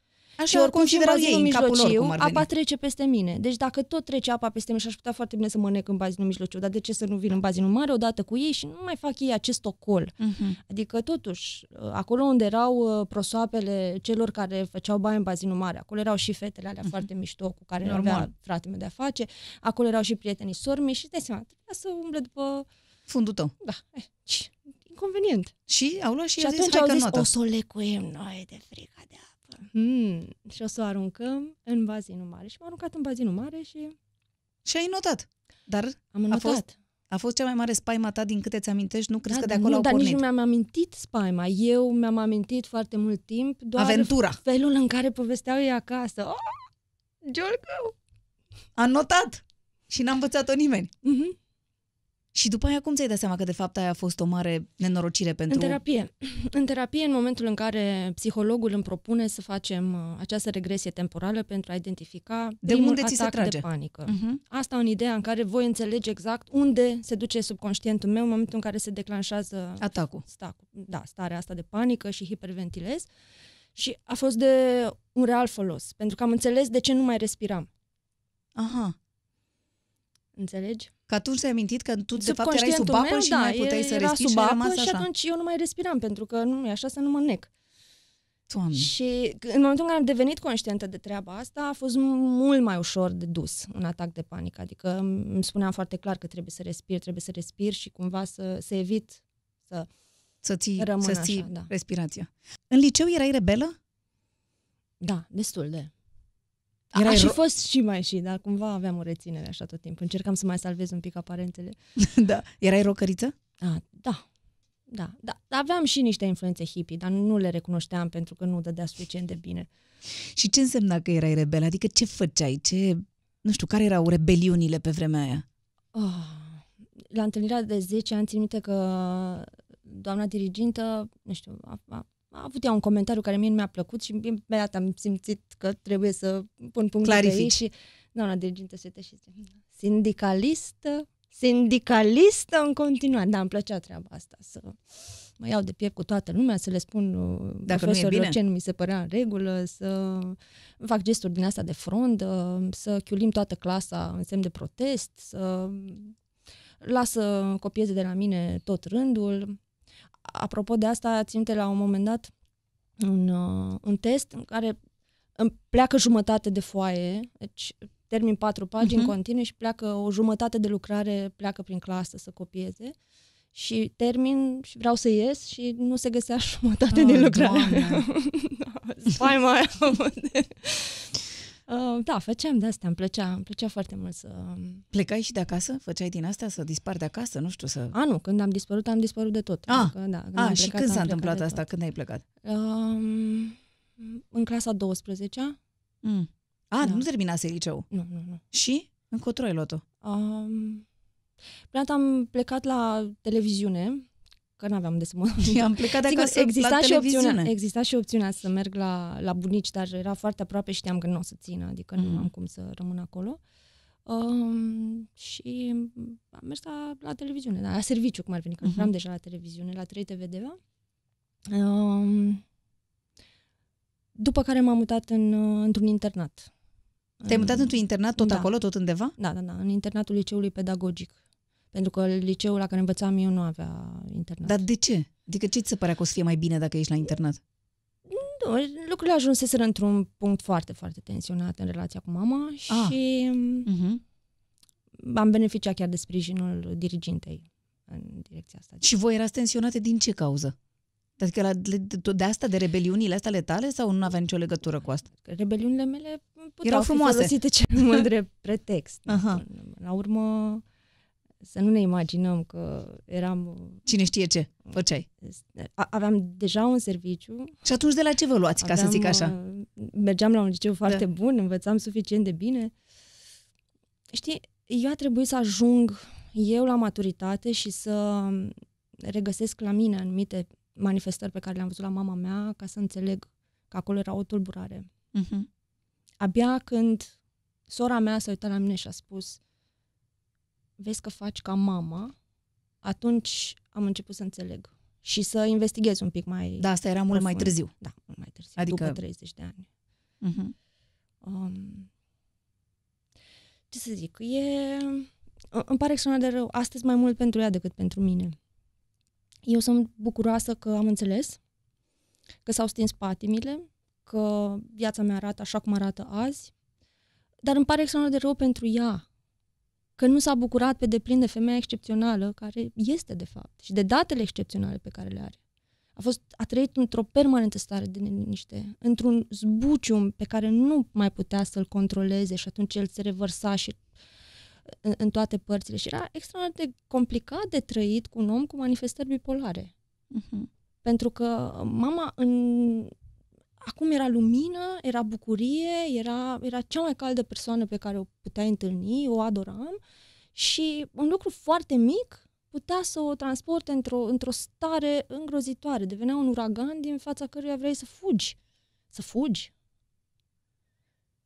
Speaker 2: Așa și oricum și bazinul ei, mijlociu, lor, apa
Speaker 3: trece peste mine. Deci dacă tot trece apa peste mine și aș putea foarte bine să mă nec în bazinul mijlociu, dar de ce să nu vin în bazinul mare odată cu ei și nu mai fac ei acest ocol? Uh-huh. Adică totuși, acolo unde erau uh, prosoapele celor care făceau bani în bazinul mare, acolo erau și fetele alea uh-huh. foarte mișto cu care nu avea fratele de-a face, acolo erau și prietenii sormii și de seama, trebuia să umble după... Fundul tău. Da. Eh, inconvenient. Și au luat și, și atunci zis, au zis, că o să o lecuim noi de frica de a Mm, și o să o aruncăm în bazinul mare. Și m-am aruncat în
Speaker 2: bazinul mare și... Și ai notat. Dar am notat. A fost, a fost cea mai mare spaima ta din câte ți-amintești? Nu crezi da, că de acolo nu, au dar pornit? nici nu
Speaker 3: mi-am amintit spaima. Eu mi-am amintit foarte
Speaker 2: mult timp doar Aventura. felul în care povesteau ei acasă. Oh, Giorgă! Am notat! Și n-a învățat-o nimeni. Mm-hmm. Și după aia cum ți-ai dat seama că de fapt aia a fost o mare nenorocire pentru... În terapie.
Speaker 3: <clears throat> În terapie, în momentul în care psihologul îmi propune să facem uh, această regresie temporală pentru a identifica de primul unde ți se trage? de panică. Uh-huh. Asta în ideea în care voi înțelege exact unde se duce subconștientul meu în momentul în care se declanșează... Atacul. Stacul. Da, starea asta de panică și hiperventilez. Și a fost de un real folos, pentru că am înțeles de ce nu mai respiram.
Speaker 2: Aha. Înțelegi? Că atunci ți-ai amintit că tu de fapt erai sub apă meu, și da, nu mai puteai să respiri sub apă și, și atunci
Speaker 3: eu nu mai respiram pentru că nu e așa să nu mă nec. Doamne. Și în momentul în care am devenit conștientă de treaba asta, a fost mult mai ușor de dus un atac de panică. Adică îmi spuneam foarte clar că trebuie să respir, trebuie să respir și
Speaker 2: cumva să, să evit să, să ții, să ții așa, da. respirația. În liceu erai rebelă? Da, destul de. Era și ro- fost și mai
Speaker 3: și, dar cumva aveam o reținere așa tot timpul. Încercam să mai salvez un pic aparențele. <laughs>
Speaker 2: da. Erai rocăriță? A, da.
Speaker 3: Da, da, aveam și niște influențe hippie, dar nu le recunoșteam pentru că nu dădea suficient de bine.
Speaker 2: Și ce însemna că erai rebel? Adică ce făceai? Ce, nu știu, care erau rebeliunile pe vremea aia?
Speaker 3: Oh, la întâlnirea de 10 ani țin minte că doamna dirigintă, nu știu, a, a, a avut ea un comentariu care mie nu mi-a plăcut și imediat am simțit că trebuie să pun punct de ei și doamna dirigintă se și zice, sindicalistă, sindicalistă în continuare. Da, îmi plăcea treaba asta, să mă iau de piept cu toată lumea, să le spun
Speaker 2: uh, Dacă
Speaker 3: profesorilor ce nu mi se părea în regulă, să fac gesturi din asta de front, uh, să chiulim toată clasa în semn de protest, să lasă copieze de la mine tot rândul apropo de asta, ținte la un moment dat un, uh, un test în care îmi pleacă jumătate de foaie, deci termin patru pagini, uh-huh. Mhm. continui și pleacă o jumătate de lucrare, pleacă prin clasă să copieze și termin și vreau să ies și nu se găsea <laughs> jumătate oh, de lucrare.
Speaker 2: Spai <laughs> da, mai. <laughs> Uh, da, făceam de asta, îmi plăcea, îmi plăcea foarte mult să... Um, Plecai și de acasă? Făceai din asta să dispar de acasă? Nu știu să... A,
Speaker 3: nu, când am dispărut, am dispărut de tot. Ah, că, adică, da, când a, ah, plecat, și când s-a întâmplat asta? Când ai plecat? Uh, în clasa 12-a. Mm. A, da. nu terminase
Speaker 2: liceu? Nu, nu, nu. Și? Încotro ai luat-o?
Speaker 3: Um, uh, am plecat la televiziune, că nu aveam unde să mă <laughs> duc. Și am plecat de Sigur, acasă exista la și opțiunea, Exista și opțiunea să merg la, la bunici, dar era foarte aproape și știam că nu o să țină, adică mm. nu mhm. am cum să rămân acolo. Um, și am mers la, la televiziune, la, la serviciu, cum ar veni, că mm-hmm. deja la televiziune, la 3 TVDV. Da? Um, după care m-am mutat în, uh, într-un internat. Te-ai mutat într-un internat tot da. acolo, tot undeva? Da, da, da, în internatul liceului pedagogic pentru că liceul la care învățam
Speaker 2: eu nu avea internat. Dar de ce? Adică ce ți se părea că o să fie mai bine dacă ești la internat?
Speaker 3: Nu, lucrurile ajunseseră într-un punct foarte, foarte tensionat în relația cu mama ah.
Speaker 2: și uh-huh. am beneficiat chiar de sprijinul dirigintei
Speaker 3: în direcția asta.
Speaker 2: Și voi erați tensionate din ce cauză? Adică la, de, de asta, de rebeliunile astea letale sau nu avea nicio legătură cu asta? Rebeliunile mele puteau Erau frumoase. fi folosite cel mult drept pretext.
Speaker 3: <laughs> Aha. La urmă, să nu ne imaginăm că eram... Uh, Cine știe ce făceai. Aveam deja un serviciu. Și atunci de
Speaker 2: la ce vă luați, aveam, ca să zic așa? Uh,
Speaker 3: mergeam la un liceu foarte da. bun, învățam suficient de bine. Știi, eu a trebuit să ajung eu la maturitate și să regăsesc la mine anumite manifestări pe care le-am văzut la mama mea ca să înțeleg că acolo era o tulburare. Uh-huh. Abia când sora mea s-a uitat la mine și a spus vezi că faci ca mama, atunci am început să înțeleg și să investighez un pic mai.
Speaker 2: Da, asta era mult profund. mai târziu. Da,
Speaker 3: mult mai târziu, adică... după 30 de ani. Uh-huh. Um, ce să zic, e... Îmi pare extraordinar de rău. Astăzi mai mult pentru ea decât pentru mine. Eu sunt bucuroasă că am înțeles, că s-au stins patimile, că viața mea arată așa cum arată azi, dar îmi pare extraordinar de rău pentru ea, că nu s-a bucurat pe deplin de femeia excepțională care este de fapt și de datele excepționale pe care le are. A fost a trăit într-o permanentă stare de neliniște, într-un zbucium pe care nu mai putea să-l controleze și atunci el se revărsa și în, în toate părțile și era extraordinar de complicat de trăit cu un om cu manifestări bipolare. Uh-huh. Pentru că mama în acum era lumină, era bucurie, era, era cea mai caldă persoană pe care o puteai întâlni, o adoram și un lucru foarte mic putea să o transporte într-o, într-o stare îngrozitoare. Devenea un uragan din fața căruia vrei să fugi. Să fugi.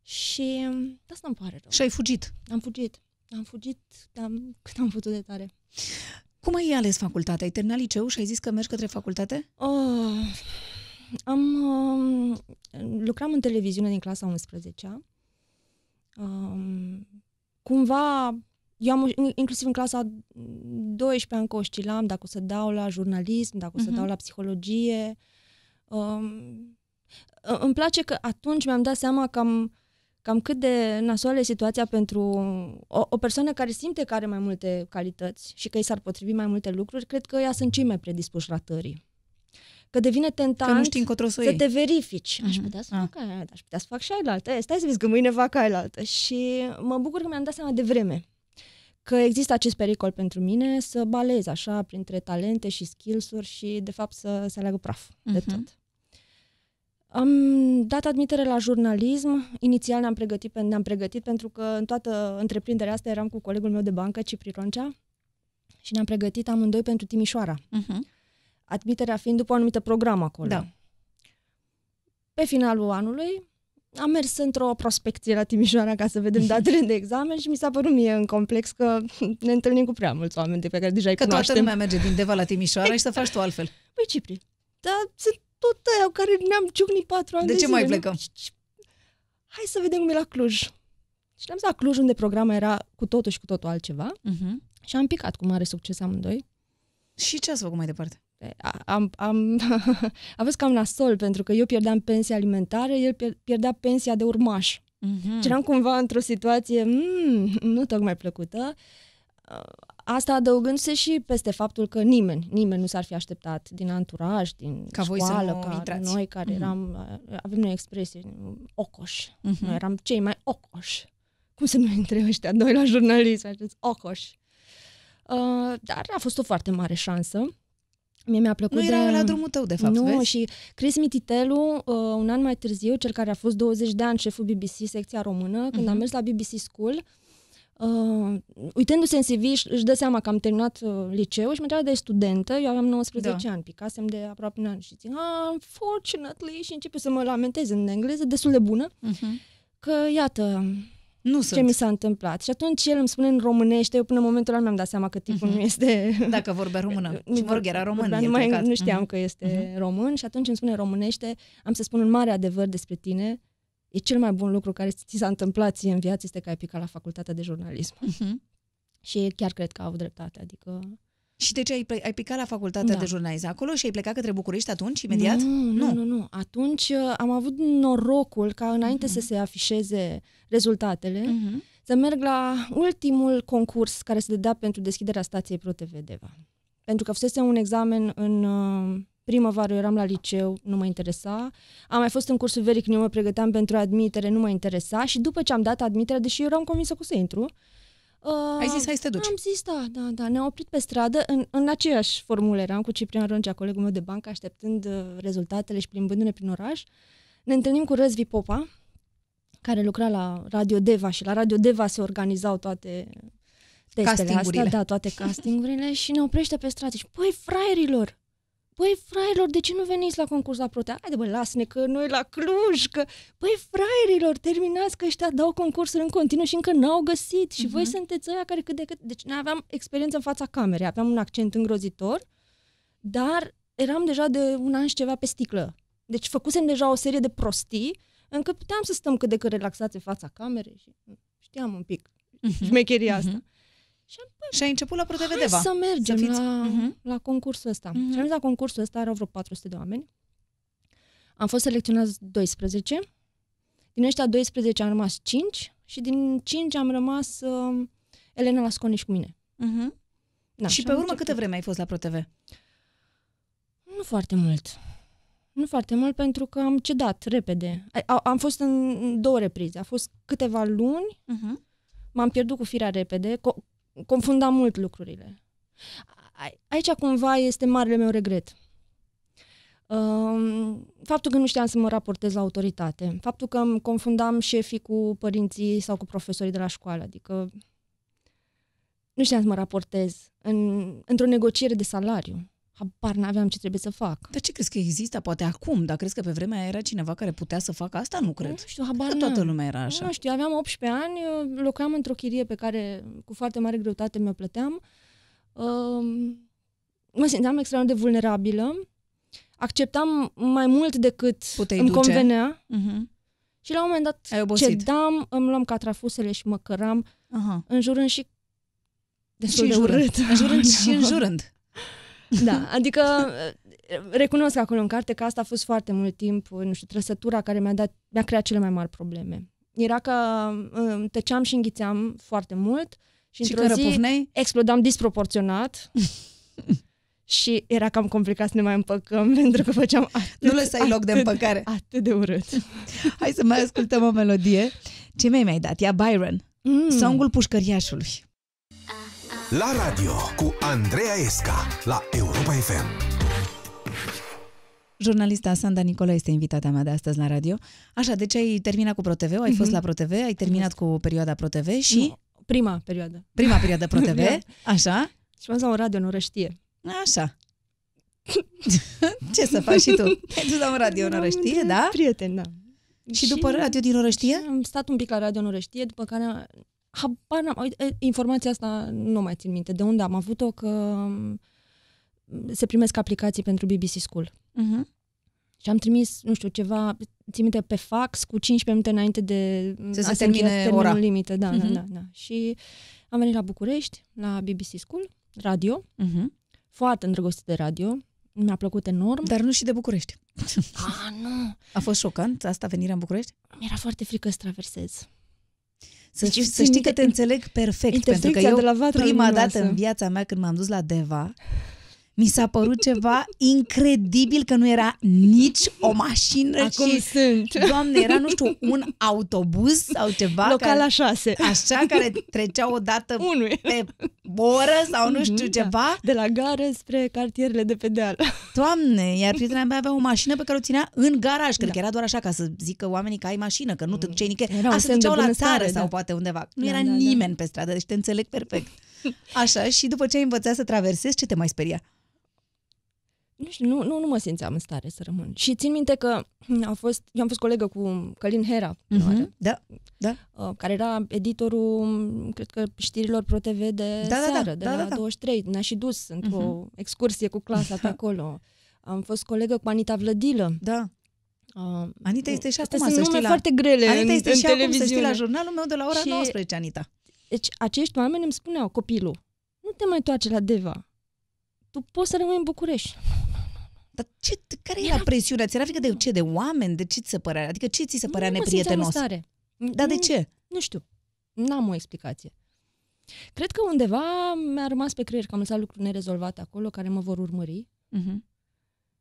Speaker 3: Și de asta îmi pare rău. Și ai fugit. Am fugit. Am fugit am, cât am putut de tare.
Speaker 2: Cum ai ales facultatea? Ai terminat liceu și ai zis că mergi către facultate?
Speaker 3: Oh, am, um, lucram în televiziune din clasa 11-a. Um, cumva, eu am, inclusiv în clasa 12 încă oscilam dacă o să dau la jurnalism, dacă o să uh-huh. dau la psihologie. Um, îmi place că atunci mi-am dat seama că am cam cât de nasoală e situația pentru o, o persoană care simte că are mai multe calități și că i s-ar potrivi mai multe lucruri, cred că ea sunt cei mai predispuși ratării că devine tentant că nu știi încotro să, să te verifici. Aș putea să ah. fac aia, aș putea să fac și aia altă. Stai să vezi că mâine fac aia altă. Și mă bucur că mi-am dat seama de vreme că există acest pericol pentru mine să balez așa printre talente și skills-uri și de fapt să se aleagă praf uh-huh. de mhm. tot. Am dat admitere la jurnalism. Inițial ne-am pregătit, ne-am pregătit pentru că în toată întreprinderea asta eram cu colegul meu de bancă, Cipri Roncea, și ne-am pregătit amândoi pentru Timișoara. Uh-huh admiterea fiind după o anumită programă acolo. Da. Pe finalul anului am mers într-o prospecție la Timișoara ca să vedem <laughs> datele de examen și mi s-a părut mie în complex că ne întâlnim cu prea mulți oameni de pe care deja îi cunoaștem. Că toată lumea
Speaker 2: merge din Deva la Timișoara și să exact. faci tu altfel. Păi, Cipri, dar sunt tot aia care ne-am ciugnit patru ani de, de ce mai plecăm? Hai să vedem cum e la Cluj. Și ne-am la
Speaker 3: Cluj, unde programa era cu totul și cu totul altceva.
Speaker 2: Uh-huh.
Speaker 3: Și am picat cu mare succes amândoi.
Speaker 2: Și ce ați făcut mai departe?
Speaker 3: am, am, <laughs> a fost cam nasol, pentru că eu pierdeam pensia alimentară, el pierdea pensia de urmaș. Mm-hmm. eram cumva într-o situație mm, nu tocmai plăcută. Asta adăugându-se și peste faptul că nimeni, nimeni nu s-ar fi așteptat din anturaj, din ca școală, voi să ca intrați. noi care mm-hmm. eram, avem noi expresie, ocoș. Mm-hmm. Noi eram cei mai ocoș. Cum nu intre ăștia doi la jurnalism? Ocoș. Uh, dar a fost o foarte mare șansă Mie mi-a plăcut nu era de... la drumul tău, de fapt, Nu, vezi? și Chris Mititelu, uh, un an mai târziu, cel care a fost 20 de ani șeful BBC, secția română, uh-huh. când mhm. am mers la BBC School, uh, uitându-se în CV, își, dă seama că am terminat uh, liceul și mă întreba de studentă, eu aveam 19 da. ani, picasem de aproape un an și zic, ah, unfortunately, și începe să mă lamentez în engleză, destul de bună, uh-huh. că, iată, nu ce sunt. mi s-a întâmplat. Și atunci el îmi spune în românește, eu până în momentul ăla mi-am dat seama că tipul uh-huh. nu este... <laughs> Dacă vorbea română. Și vorbea era român. Vorbea, nu, mai, nu știam uh-huh. că este uh-huh. român și atunci îmi spune în românește, am să spun un mare adevăr despre tine, e cel mai bun lucru care ți s-a întâmplat ție în viață este că ai picat
Speaker 2: la facultatea de jurnalism.
Speaker 1: Uh-huh.
Speaker 2: Și chiar cred că au dreptate, adică și de ce ai, ai picat la facultatea da. de jurnalism acolo și ai plecat către București atunci, imediat? Nu, nu, nu. nu,
Speaker 3: nu. Atunci uh, am avut norocul ca înainte uh-huh. să mhm. se afișeze rezultatele, uh-huh. să merg la ultimul concurs care se dădea pentru deschiderea stației ProTV Deva. Pentru că fusese un examen în uh, primăvară, eram la liceu, nu mă interesa. Am mai fost în cursul veric, nu mă pregăteam pentru admitere, nu mă interesa. Și după ce am dat admiterea, deși eu eram convinsă că o să intru, Uh, Ai zis, hai să te duci. Am zis, da, da, da. Ne-am oprit pe stradă. În, în aceeași formulă eram cu Ciprian Roncea, colegul meu de bancă, așteptând uh, rezultatele și plimbându-ne prin oraș. Ne întâlnim cu Răzvi Popa, care lucra la Radio Deva și la Radio Deva se organizau toate testele astea, da, toate castingurile <laughs> și ne oprește pe stradă și, păi, fraierilor, Băi, fraierilor, de ce nu veniți la concurs la protea? Haide, bă, lasă-ne că noi la Cluj, că... Băi, fraierilor, terminați că ăștia dau concursuri în continuu și încă n-au găsit. Și uh-huh. voi mhm. sunteți ăia care cât de cât... Deci noi aveam experiență în fața camerei, aveam un accent îngrozitor, dar eram deja de un an și ceva pe sticlă. Deci făcusem deja o serie de prostii, încă puteam să stăm cât de cât relaxați în fața camerei și mm, știam un pic uh-huh. șmecheria uh-huh. asta. Și ai început la Protevedeva. Hai să mergem să fiți... la, uh-huh. la concursul ăsta. Uh-huh. Și am zis la concursul ăsta, erau vreo 400 de oameni. Am fost selecționați 12. Din ăștia 12 am rămas 5 și din 5 am rămas uh, Elena și cu mine. Uh-huh.
Speaker 2: Da, și pe urmă câte
Speaker 3: câtă vreme ai fost la ProTV? Nu foarte mult. Nu foarte mult pentru că am cedat repede. A, am fost în două reprize. A fost câteva luni. Uh-huh. M-am pierdut cu firea repede. Co- confundam mult lucrurile. Aici cumva este marele meu regret. Um, faptul că nu știam să mă raportez la autoritate, faptul că îmi confundam șefii cu părinții sau cu profesorii de la școală, adică nu știam să mă raportez în, într-o negociere de
Speaker 2: salariu habar n-aveam ce trebuie să fac. Dar ce crezi că există poate acum? Dar crezi că pe vremea aia era cineva care putea să facă asta? Nu cred. Nu știu,
Speaker 3: habar că toată lumea era așa. Nu știu, aveam 18 ani, locuiam într-o chirie pe care cu foarte mare greutate mi-o plăteam. Uh, Mă simțeam extrem de vulnerabilă. Acceptam mai mult decât Puteai îmi duce. convenea. Uh-huh. Și la un moment dat Ai cedam, îmi luam catrafusele și mă căram, Aha. înjurând și
Speaker 2: destul și de urât. jurând, și în <laughs> jurând.
Speaker 3: Da, adică eh, recunosc acolo în carte că asta a fost foarte mult timp, nu știu, trăsătura care mi-a, dat, mi-a creat cele mai mari probleme. Era că mm, tăceam și înghițeam foarte mult și, și într-o zi răpufnei? explodam disproporționat <laughs>
Speaker 2: și era cam complicat să ne mai împăcăm <laughs> pentru că făceam atât, Nu lăsai atât, loc de împăcare. Atât de urât. Hai să mai ascultăm o melodie. Ce mi-ai mai dat? Ia Byron. Mm. Songul pușcăriașului.
Speaker 1: La radio cu Andreea Esca la Europa FM.
Speaker 2: Jurnalista Sanda Nicola este invitata mea de astăzi la radio. Așa, deci ai terminat cu ProTV, ai mm-hmm. fost la ProTV, ai terminat cu perioada ProTV și... Nu,
Speaker 3: prima perioadă. Prima perioadă ProTV, <laughs> da. așa. Și m-am la un radio în orăștie.
Speaker 2: Așa. <laughs> Ce să faci și tu? Te duci la un radio în orăștie,
Speaker 3: da? Prieten, da. Și, și după radio din orăștie? Am stat un pic la radio în orăștie, după care habar n-am, informația asta nu mai țin minte, de unde am avut-o, că mm, se primesc aplicații pentru BBC School.
Speaker 2: Uh-huh.
Speaker 3: Și am trimis, nu știu, ceva, țin minte, pe fax cu 15 minute înainte de se mm, să se termine ora. limită. Da, uh-huh. da, mhm. da, da. Și am venit la București, la BBC School, radio, uh-huh. foarte îndrăgostit de radio, mi-a plăcut enorm. Dar nu și de București. A, nu! A
Speaker 2: fost șocant asta, venirea în București? Mi-era foarte frică să traversez. Să, deci, să știi că te înțeleg perfect, pentru că eu de la prima dată în viața mea când m-am dus la Deva, mi s-a părut ceva incredibil că nu era nici o mașină. Acum ci, sunt. Doamne, era, nu știu, un autobuz sau ceva. Local care, la șase. Așa, care trecea odată Unui. pe oră sau nu știu mhm, ceva. Da. De la gară spre cartierele de pe deal. Doamne, iar prietena mea avea o mașină pe care o ținea în garaj. Cred da. că era doar așa ca să zică oamenii că ai mașină, că nu mm. te duceai nicăieri. Era Asta duceau la țară stare, da. sau poate undeva. Nu da, era da, da. nimeni da. pe stradă, deci te înțeleg perfect. <laughs> Așa, și după ce ai învățat să traversezi, ce te mai speria? nu știu, nu, nu, nu mă simțeam în stare să rămân. Și țin minte că a
Speaker 3: fost, eu am fost colegă cu Călin Hera, mm-hmm. da, da. Uh, care era editorul, cred că, știrilor ProTV de da, seară, da, da, de da, la da, da. 23. Ne-a și dus într-o uh-huh. excursie cu clasa pe <laughs> acolo. Am fost colegă cu Anita Vlădilă. Da. Uh, Anita este și acum, să știi, la... foarte grele Anita în, este în și televiziune. acum, să știi, la jurnalul meu de la ora și... 19, Anita. Deci, acești oameni îmi spuneau, copilul, nu te mai toace la Deva
Speaker 2: tu poți să rămâi în București. Dar ce, care era, era presiunea? Ți era frică de ce? De oameni? De ce ți se părea? Adică ce ți se părea nu, neprietenos? Nu stare.
Speaker 3: Dar de ce?
Speaker 2: Nu știu. N-am o explicație.
Speaker 3: Cred că undeva mi-a rămas pe creier că am lăsat lucruri nerezolvate acolo care mă vor urmări. Uh-huh.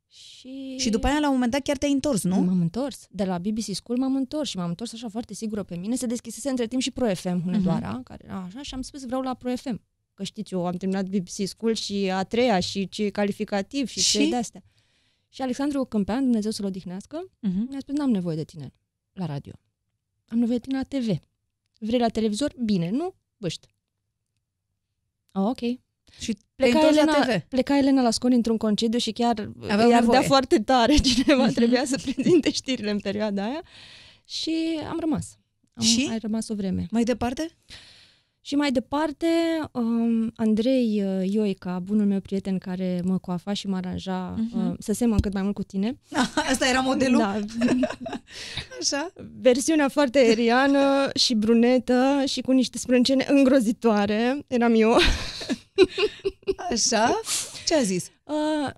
Speaker 3: Și...
Speaker 2: și după aia, la un moment dat, chiar te-ai întors, nu? M-am
Speaker 3: întors. De la BBC School m-am întors și m-am întors așa foarte sigură pe mine. Se deschisese între timp și Pro FM Hunedoara, mhm. uh-huh. care era așa, și am spus vreau la Pro FM că știți, eu am terminat BBC School și a treia și ce calificativ și, și? ce de-astea. Și Alexandru Câmpean, Dumnezeu să-l odihnească, uh-huh. mi-a spus, n-am nevoie de tine la radio. Am nevoie de tine la TV. Vrei la televizor? Bine, nu? Băști. Oh, ok. Și pleca Elena, la TV. pleca Elena la scol într-un concediu și chiar Aveam i-ar dea foarte tare <laughs> cineva, mhm. trebuia să prezinte știrile în perioada aia și am rămas. Am, și? Ai rămas o vreme. Mai departe? Uh, și mai departe, um, Andrei uh, Ioica, bunul meu prieten care mă coafa și mă aranja uh-huh. uh, mhm. să semăn cât mai mult cu tine.
Speaker 2: <laughs> Asta era modelul? Da. <laughs> Așa?
Speaker 3: Versiunea foarte aeriană și brunetă și cu niște sprâncene îngrozitoare. Eram eu. <laughs> Așa? Ce a zis? Uh,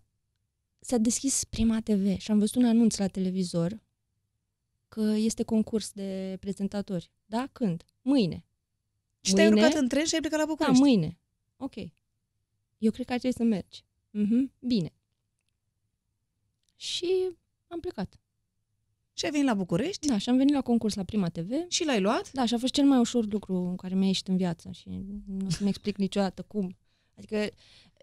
Speaker 3: s-a deschis prima TV și am văzut un anunț la televizor că este concurs de prezentatori. Da? Când? Mâine. Și te-ai urcat în tren și ai plecat la da, București. Da, mâine. Ok. Eu cred că ar trebui să mergi. Mm-hmm. Bine. Și am plecat. Și ai venit la București? Da, și am venit la concurs la Prima TV. Și l-ai luat? Da, și a fost cel mai ușor lucru care mi-a ieșit în viață și nu o să-mi explic niciodată cum. Adică,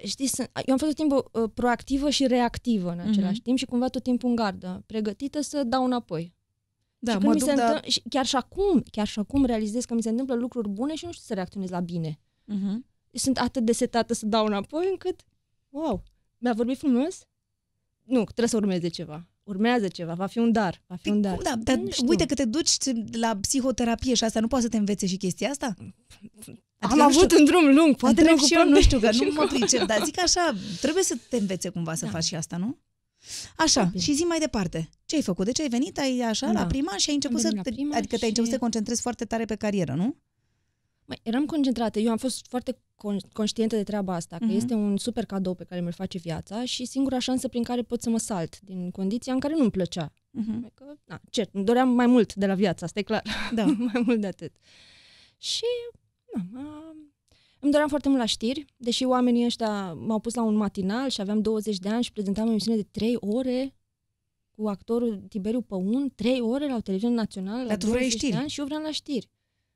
Speaker 3: știi, eu am fost tot timpul uh, proactivă și reactivă în mhm. același mm-hmm. timp și cumva tot timpul în gardă, pregătită să dau înapoi. Da, și mă duc, se da... și chiar și acum, chiar și acum realizez că mi se întâmplă lucruri bune și nu știu să reacționez la bine. Uh-huh. Sunt atât de setată să dau înapoi încât, wow,
Speaker 2: mi-a vorbit frumos? Nu, trebuie să urmeze ceva urmează ceva, va fi un dar, va fi păi un dar. Da, dar uite că te duci la psihoterapie și asta nu poate să te învețe și chestia asta? Adică Am avut știu, un drum lung, poate nu și eu, nu știu, că nu mă pricep, dar zic așa, trebuie să te învețe cumva să da. faci și asta, nu? Așa, Bine. și zi mai departe. Ce ai făcut? De ce ai venit? Ai așa da. la prima și ai început să te, adică te-ai început să te concentrezi foarte tare pe carieră, nu?
Speaker 3: Mai, eram concentrată, eu am fost foarte con- conștientă de treaba asta, că mm-hmm. este un super cadou pe care mi-l face viața și singura șansă prin care pot să mă salt din condiția în care nu-mi plăcea. Mm-hmm. Că, na, cert. îmi doream mai mult de la viață, asta e clar. Da. <laughs> mai mult de atât. Și na, îmi doream foarte mult la știri, deși oamenii ăștia m-au pus la un matinal și aveam 20 de ani și prezentam o emisiune de 3 ore cu actorul Tiberiu Păun,
Speaker 2: 3 ore la o televiziune națională, la 20 știri. de ani și eu vreau la știri.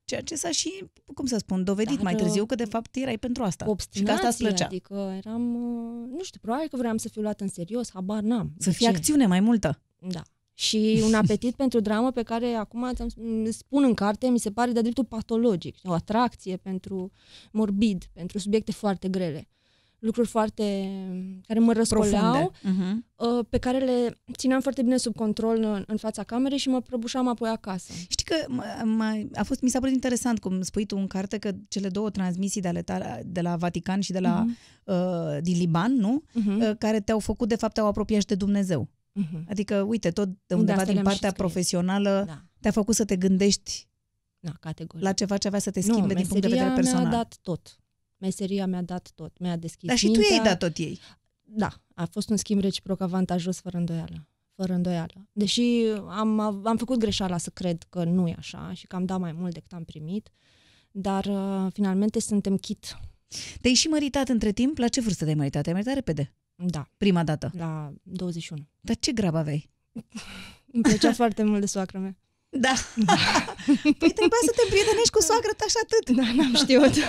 Speaker 2: Ceea ce s-a și, cum să spun, dovedit Dar, mai uh, târziu că de fapt erai pentru asta. și că asta îți plăcea.
Speaker 3: Adică eram, uh, nu știu, probabil că vreau să fiu luat în serios, habar n-am. Să fie acțiune mai multă. Da și un apetit <laughs> pentru dramă pe care acum spun în carte, mi se pare de-a dreptul patologic, o atracție pentru morbid, pentru subiecte foarte grele lucruri foarte care mă răscoleau, uh-huh. uh-huh. pe care le țineam foarte bine sub control în, în fața
Speaker 2: camerei și mă prăbușeam apoi acasă. Știi că m- a fost, mi s-a părut interesant cum spui tu în carte că cele două transmisii de, ale tale, de la Vatican și de la uh-huh. uh, din Liban, nu? Uh-huh. Uh, care te-au făcut, de fapt, te-au apropiat de Dumnezeu. Uh-huh. Adică, uite, tot de undeva din partea profesională da. te-a făcut să te gândești
Speaker 3: da, categoric. la
Speaker 2: ceva ce avea să te schimbe nu, din punct de vedere personal. mi-a
Speaker 3: dat tot. Meseria mi-a dat tot. Mi-a deschis Dar și mintea. tu i-ai dat tot ei. Da, a fost un schimb reciproc avantajos fără îndoială. Fără îndoială. Deși am, am făcut greșeala să cred că nu e așa și că am dat mai mult decât am primit, dar
Speaker 2: uh, finalmente suntem chit. Te-ai și măritat între timp? La ce vârstă te-ai măritat? Te-ai măritat repede? Da. Prima dată? La 21. Dar ce grab aveai? <laughs> Îmi plăcea
Speaker 3: foarte mult de soacră mea. Da. da. <laughs> Păi trebuia să te prietenești cu da. soacră ta și atât. Da, n-am știut.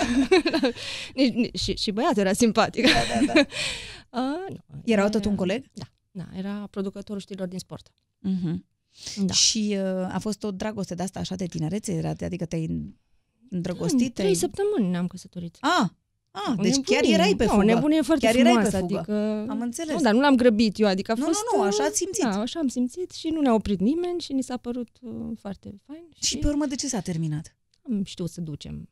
Speaker 3: <laughs> nici, nici, și, și băiatul era simpatic. Da, da, da. Uh,
Speaker 2: Era tot un coleg? Da.
Speaker 3: da. Era producătorul știrilor din sport.
Speaker 2: Uh-huh. Da. Și uh, a fost o dragoste de asta așa de tinerețe? Era, adică te-ai îndrăgostit? În trei săptămâni ne-am căsătorit. Ah, Ah, deci da, nebunie. chiar erai pe fugă. Nu, nebunie foarte chiar erai frumoasă, pe fugă. adică... Am înțeles. Nu, dar nu
Speaker 3: l-am grăbit eu, adică a nu, fost... Nu, nu, așa uh, ați simțit. Da, așa am simțit și nu ne-a oprit nimeni și ni s-a părut uh, foarte fain. Și... și
Speaker 2: pe urmă de ce s-a terminat? Am știut să ducem.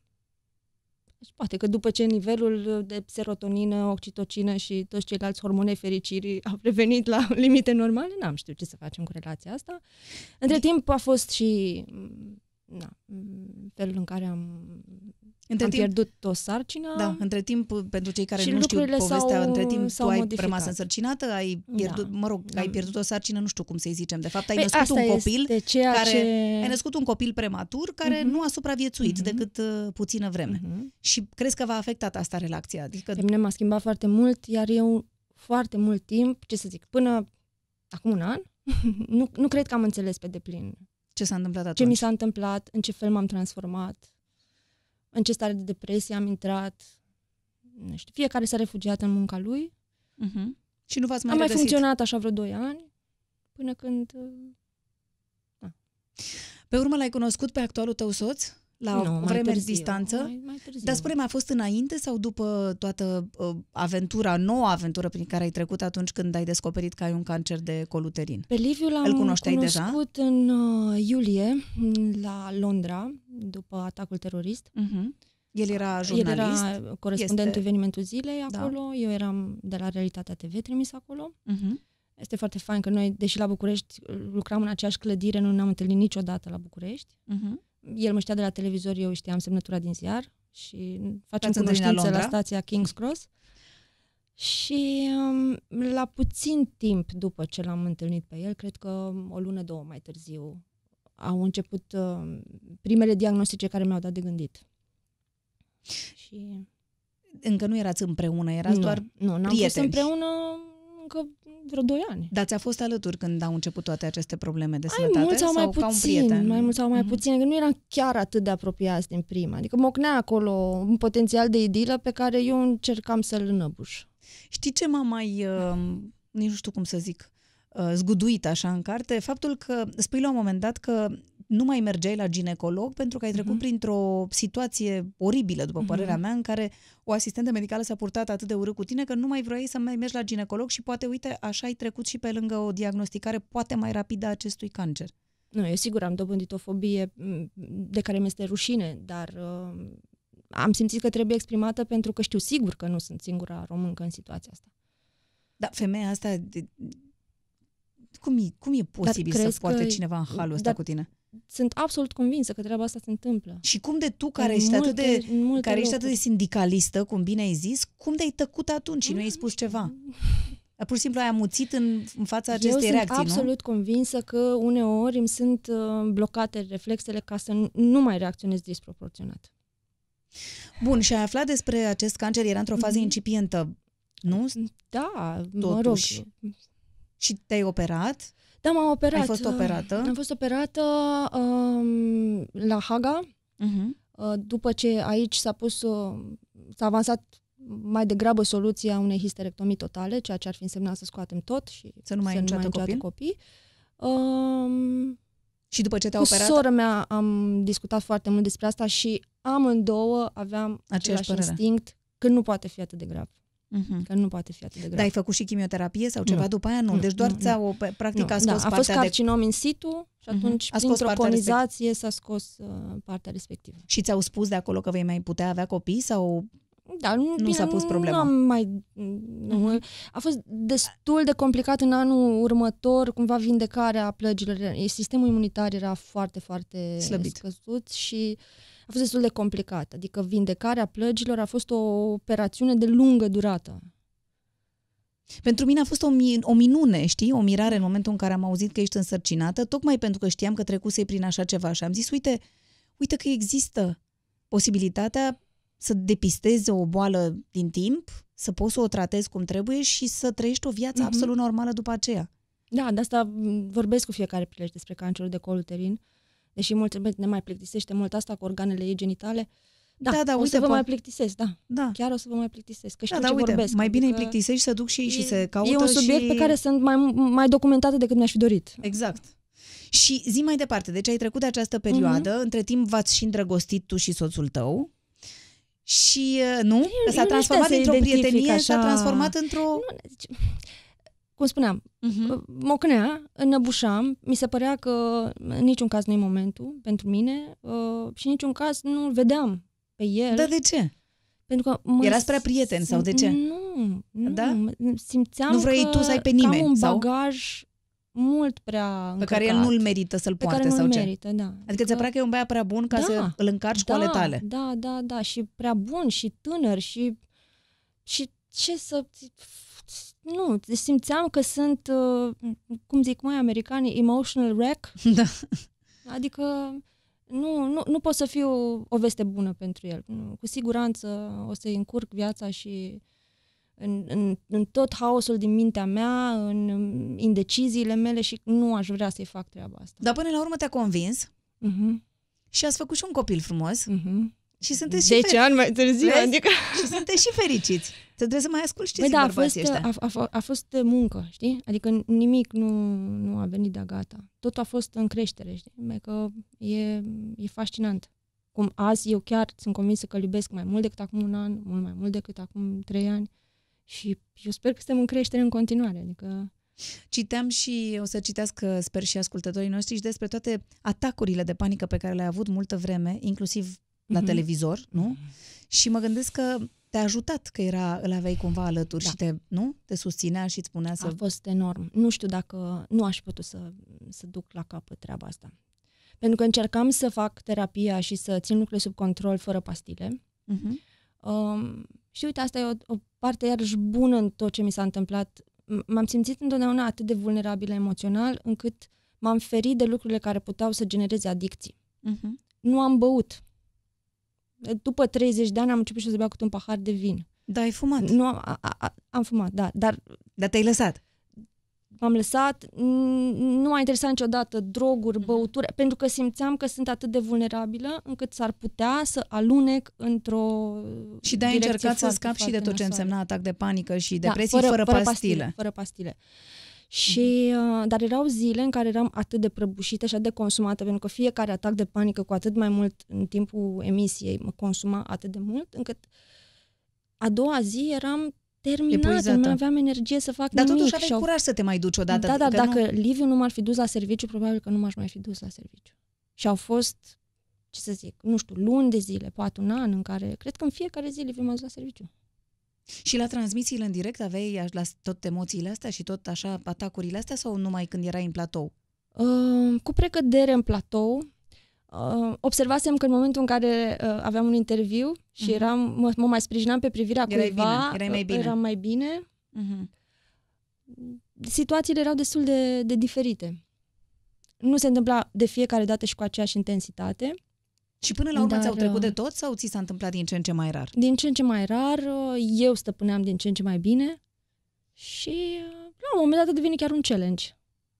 Speaker 3: Deci poate că după ce nivelul de serotonină, oxitocină și toți ceilalți hormone fericirii a revenit la <laughs> limite normale, n-am știut ce să facem cu relația asta. Între deci- timp a fost și mm, na, mm, felul în care am
Speaker 2: între am timp, pierdut o sarcină. Da, între timp, pentru cei care nu știu povestea, între timp tu ai modificat. rămas însărcinată, ai da. pierdut, da. mă rog, ai da. pierdut o sarcină, nu știu cum să-i zicem. De fapt, ai Pe păi născut un copil care... Ce... Ai născut un copil prematur care uh-huh. nu a supraviețuit uh-huh. decât uh, puțină vreme. Uh-huh. Și crezi că va afectat asta relația? Adică... Pe mine m-a schimbat foarte mult, iar eu
Speaker 3: foarte mult timp, ce să zic, până acum un an, <laughs> nu, nu cred că am înțeles pe deplin ce s-a întâmplat atunci. Ce mi s-a întâmplat, în ce fel m-am transformat, în ce stare de depresie am intrat. Nu știu, fiecare s-a refugiat în munca lui.
Speaker 2: Uh-huh. Și nu v-ați mai Am mai funcționat așa vreo 2 ani,
Speaker 3: până când... Uh,
Speaker 2: da. Pe urmă l-ai cunoscut pe actualul tău soț? la nu, o vreme târziu, distanță. Mai, mai târziu. Dar spune a fost înainte sau după toată uh, aventura, noua aventură prin care ai trecut atunci când ai descoperit că ai un cancer de coluterin? Pe Liviu l-am cunoșteai cunoscut
Speaker 3: deja? în uh, iulie la Londra, după atacul terorist. Uh-huh. El era jurnalist? El era corespondentul este... evenimentul zilei da. acolo, da. eu eram de la Realitatea TV trimis acolo. Uh-huh. Este foarte fain că noi, deși la București lucram în aceeași clădire, nu ne-am întâlnit niciodată la București. Uh-huh el mă știa de la televizor, eu știam semnătura din ziar și facem Ați cunoștință la stația King's Cross. Și um, la puțin timp după ce l-am întâlnit pe el, cred că o lună, două mai târziu, au început um, primele diagnostice care mi-au dat de gândit. Și...
Speaker 2: Încă nu erați împreună, erați nu, doar nu, n-am prieteni. fost împreună
Speaker 3: încă vreo 2
Speaker 2: ani. Dar ți-a fost alături când au început toate aceste probleme de sănătate? Mai Mult sau mai puțin, ca un prieten? Mai mult sau mai mm-hmm.
Speaker 3: puțin, că nu eram chiar atât de apropiați din prima. Adică mocnea acolo un potențial de idilă pe care eu încercam să-l înăbuș.
Speaker 2: Știi ce m-a mai, uh, nici nu știu cum să zic, uh, zguduit așa în carte? Faptul că spui la un moment dat că nu mai mergeai la ginecolog pentru că ai trecut uh-huh. printr-o situație oribilă, după părerea mhm. huh părerea mea, în care o asistentă medicală s-a purtat atât de urât cu tine că nu mai vrei să mai mergi la ginecolog și poate, uite, așa ai trecut și pe lângă o diagnosticare poate mai rapidă a acestui cancer.
Speaker 3: Nu, eu sigur am dobândit o fobie mm, de care mi-este rușine, dar uh, am simțit că trebuie exprimată pentru că știu sigur că nu sunt singura româncă în situația asta.
Speaker 2: Da, femeia asta, de, cum e, cum e posibil să poată cineva în halul ăsta dar, cu tine?
Speaker 3: sunt absolut convinsă că treaba asta se întâmplă. Și cum de tu, care, în ești, multe, atât de, care locuri. ești atât de
Speaker 2: sindicalistă, cum bine ai zis, cum de-ai tăcut atunci și nu ai spus ceva? Pur și simplu ai amuțit în, în fața acestei Eu sunt absolut
Speaker 3: nu? convinsă că uneori îmi sunt uh, blocate reflexele ca să nu, mai reacționez disproporționat.
Speaker 2: Bun, și ai aflat despre acest cancer, era într-o fază mhm. incipientă, nu? Da, Totuși. mă rog. Și te-ai operat? Da, m-am operat. Ai fost operată? Am
Speaker 3: fost operată uh, la Haga,
Speaker 2: uh-huh.
Speaker 3: după ce aici s-a pus, uh, s-a avansat mai degrabă soluția unei histerectomii totale, ceea ce ar fi însemnat să scoatem tot și să nu mai să înceată, nu înceată copii. copii. Uh, și după ce te-a operat? Cu sora mea am discutat foarte mult despre asta și amândouă aveam Aceeași același părere. instinct că nu poate fi atât de grav.
Speaker 2: Mm-hmm. Că nu poate fi atât de greu. Dar ai făcut și chimioterapie sau ceva nu. după aia? Nu. nu deci doar nu, ți au o, practic nu. a scos da, a fost carcinom de... in situ și mhm. atunci, mm-hmm. a scos printr-o conizație,
Speaker 3: s-a scos uh, partea respectivă.
Speaker 2: Și ți-au spus de acolo că vei mai putea avea copii sau... Da, nu, nu s-a pus problema. Nu am mai... Nu, mhm.
Speaker 3: a fost destul de complicat în anul următor, cumva vindecarea plăgilor. Sistemul imunitar era foarte, foarte Slăbit. scăzut și uh, a fost destul de complicat. Adică
Speaker 2: vindecarea plăgilor a fost o operațiune de lungă durată. Pentru mine a fost o, mi- o minune, știi, o mirare în momentul în care am auzit că ești însărcinată, tocmai pentru că știam că trecusei prin așa ceva și am zis, uite, uite că există posibilitatea să depistezi o boală din timp, să poți să o tratezi cum trebuie și să trăiești o viață mm-hmm. absolut normală după aceea. Da, de asta vorbesc cu fiecare prilej despre cancerul
Speaker 3: de col uterin. Uh, Deși mulți ne mai plictisește mult asta cu organele ei genitale, da, da, da o uite, să vă po- mai plictisesc, da. da. Chiar o să vă mai plictisesc, că da, știu da, da, ce uite, vorbesc. Mai bine îi adică plictisești să duc și ei și să caută E un subiect și... pe care sunt mai, mai documentată decât mi-aș fi dorit. Exact. Și
Speaker 2: zi mai departe, deci ai trecut de această perioadă, mm-hmm. între timp v-ați și îndrăgostit tu și soțul tău. Și uh, nu? s-a transformat într-o prietenie, așa. s-a transformat
Speaker 3: într-o... Nu, deci, cum spuneam, uh-huh. mocnea, înăbușam, mi se părea că în niciun caz nu e momentul pentru mine uh, și în niciun caz nu vedeam pe el. Dar de ce? Pentru că mă Erați prea prieteni sau de ce? Nu, nu da? simțeam nu vrei că, tu să ai pe nimeni, am un sau? bagaj mult prea încărcat, Pe care el nu-l
Speaker 2: merită să-l pe poarte care sau ce? merită,
Speaker 3: da. Adică, adică ți-a părea că e un
Speaker 2: băiat prea bun ca da, să îl încarci da, cu ale tale.
Speaker 3: Da, da, da, și prea bun și tânăr și și ce să nu, deci simțeam că sunt, uh, cum zic mai americanii, emotional wreck. <laughs> Da. Adică nu, nu, nu pot să fiu o veste bună pentru el. Cu siguranță o să-i încurc viața și în, în, în tot haosul din mintea mea, în um, indeciziile mele și nu aș vrea să-i fac treaba asta. Dar
Speaker 2: până la urmă te-a convins uh-huh. și ați făcut și un copil frumos. Uh-huh. Și sunteți 10 și deci, ani mai târziu, Vezi? adică... Și sunteți și fericiți. Te trebuie să mai asculti ce Băi, da, a fost, A,
Speaker 3: a, a, fost muncă, știi? Adică nimic nu, nu a venit de gata. Totul a fost în creștere, știi? Mai că e, e fascinant. Cum azi eu chiar sunt convinsă că îl iubesc mai mult decât acum un an, mult mai mult decât acum trei ani și eu sper că suntem în
Speaker 2: creștere în continuare, adică Citeam și o să citească, sper și ascultătorii noștri, și despre toate atacurile de panică pe care le-ai avut multă vreme, inclusiv la mm-hmm. televizor, nu? Și mă gândesc că te-a ajutat că era, îl aveai cumva alături da. și te, nu? Te susținea și îți spunea să... A fost enorm. Nu știu dacă nu aș putut să, să duc la capăt treaba
Speaker 3: asta. Pentru că încercam să fac terapia și să țin lucrurile sub control fără pastile. Mm-hmm. Um, și uite, asta e o, o parte iarăși bună în tot ce mi s-a întâmplat. M-am simțit întotdeauna atât de vulnerabilă emoțional încât m-am ferit de lucrurile care puteau să genereze adicții. Mm-hmm. Nu am băut după 30 de ani am început și să bea cu un pahar de vin. Da, ai fumat. Nu, a, a, am fumat, da, dar...
Speaker 2: Dar te-ai lăsat.
Speaker 3: M-am lăsat, nu m-a interesat niciodată droguri, mhm. băuturi, pentru că simțeam că sunt atât de vulnerabilă încât s-ar putea să alunec într-o Și de-ai încercat să scap și de tot ce
Speaker 2: însemna atac de panică și depresie da, fără, fără, fără pastile. pastile. Fără
Speaker 3: pastile. Și, uh, dar erau zile în care eram atât de prăbușită, și atât de consumată, pentru că fiecare atac de panică cu atât mai mult în timpul emisiei mă consuma atât de mult, încât a doua zi eram terminată, nu mai aveam energie
Speaker 2: să fac Dar nimic. Dar totuși aveai curaj să te mai duci
Speaker 3: odată. Da, dar dacă nu... Liviu nu m-ar fi dus la serviciu, probabil că nu m-aș mai fi dus la serviciu. Și au fost, ce să zic, nu știu, luni de zile, poate un an în care, cred că în fiecare zi Liviu m-a dus la serviciu.
Speaker 2: Și la transmisiile în direct aveai tot emoțiile astea și tot așa atacurile astea sau numai când erai în platou? Uh, cu precădere în platou, uh, observasem că în momentul în care uh, aveam un interviu
Speaker 3: și uh-huh. eram, mă, mă mai sprijinam pe privirea erai cuiva, bine, erai mai uh, bine. eram mai bine, uh-huh. situațiile erau destul de, de diferite. Nu se întâmpla de fiecare dată și cu aceeași intensitate, și până la urmă Dar, ți-au uh, trecut de tot sau ți s-a întâmplat din ce în ce mai rar? Din ce în ce mai rar, uh, eu stăpâneam din ce în ce mai bine și uh, la un moment dat devine chiar un challenge.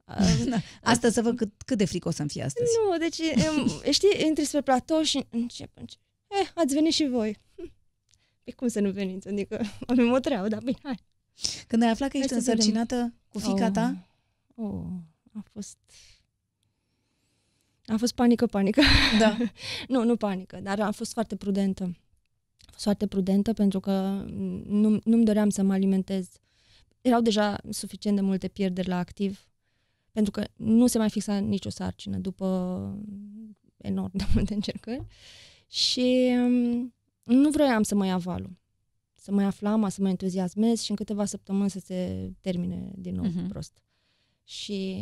Speaker 3: <laughs> Da. Asta să văd cât, cât de frico o să-mi fie astăzi. Nu, deci, um, <laughs> știi, intri spre platou și încep, încep. Eh, ați venit și voi. E <laughs> păi cum să nu veniți? Adică am o treabă, dar bine, hai. Când ai aflat că hai ești însărcinată vedem. cu fica oh. ta? Oh, a fost a fost panică, panică. Da. <laughs> nu, nu panică, dar am fost foarte prudentă. A fost foarte prudentă pentru că nu, nu-mi doream să mă alimentez. Erau deja suficient de multe pierderi la activ, pentru că nu se mai fixa nicio sarcină după enorm de multe încercări. Și um, nu vroiam să mă ia valul, să mă ia flama, să mă entuziasmez și în câteva săptămâni să se termine din nou uh-huh. prost și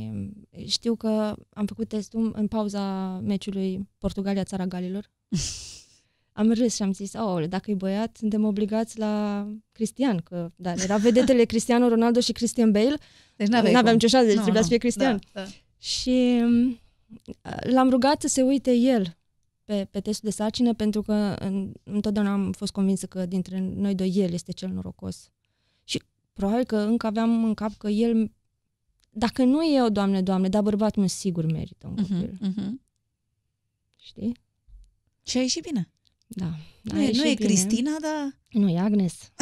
Speaker 3: știu că am făcut testul în pauza meciului Portugalia-Țara Galilor. <laughs> am râs și am zis, oh, dacă e băiat, suntem obligați la Cristian, că da, era <laughs> vedetele Cristiano Ronaldo și Cristian Bale. Deci nu aveai n-aveam nicio șansă, deci no, trebuia no. să fie Cristian. Da, da. Și mm, l-am rugat să se uite el pe, pe testul de sarcină, pentru că în, întotdeauna am fost convinsă că dintre noi doi el este cel norocos. Și probabil că încă aveam în cap că el dacă nu e o doamne, doamne, dar bărbatul meu sigur merită un mhm, copil. Uh-huh, uh-huh. Știi? Și a ieșit bine. Da. nu e, nu e bine. Cristina, dar... Nu, e Agnes.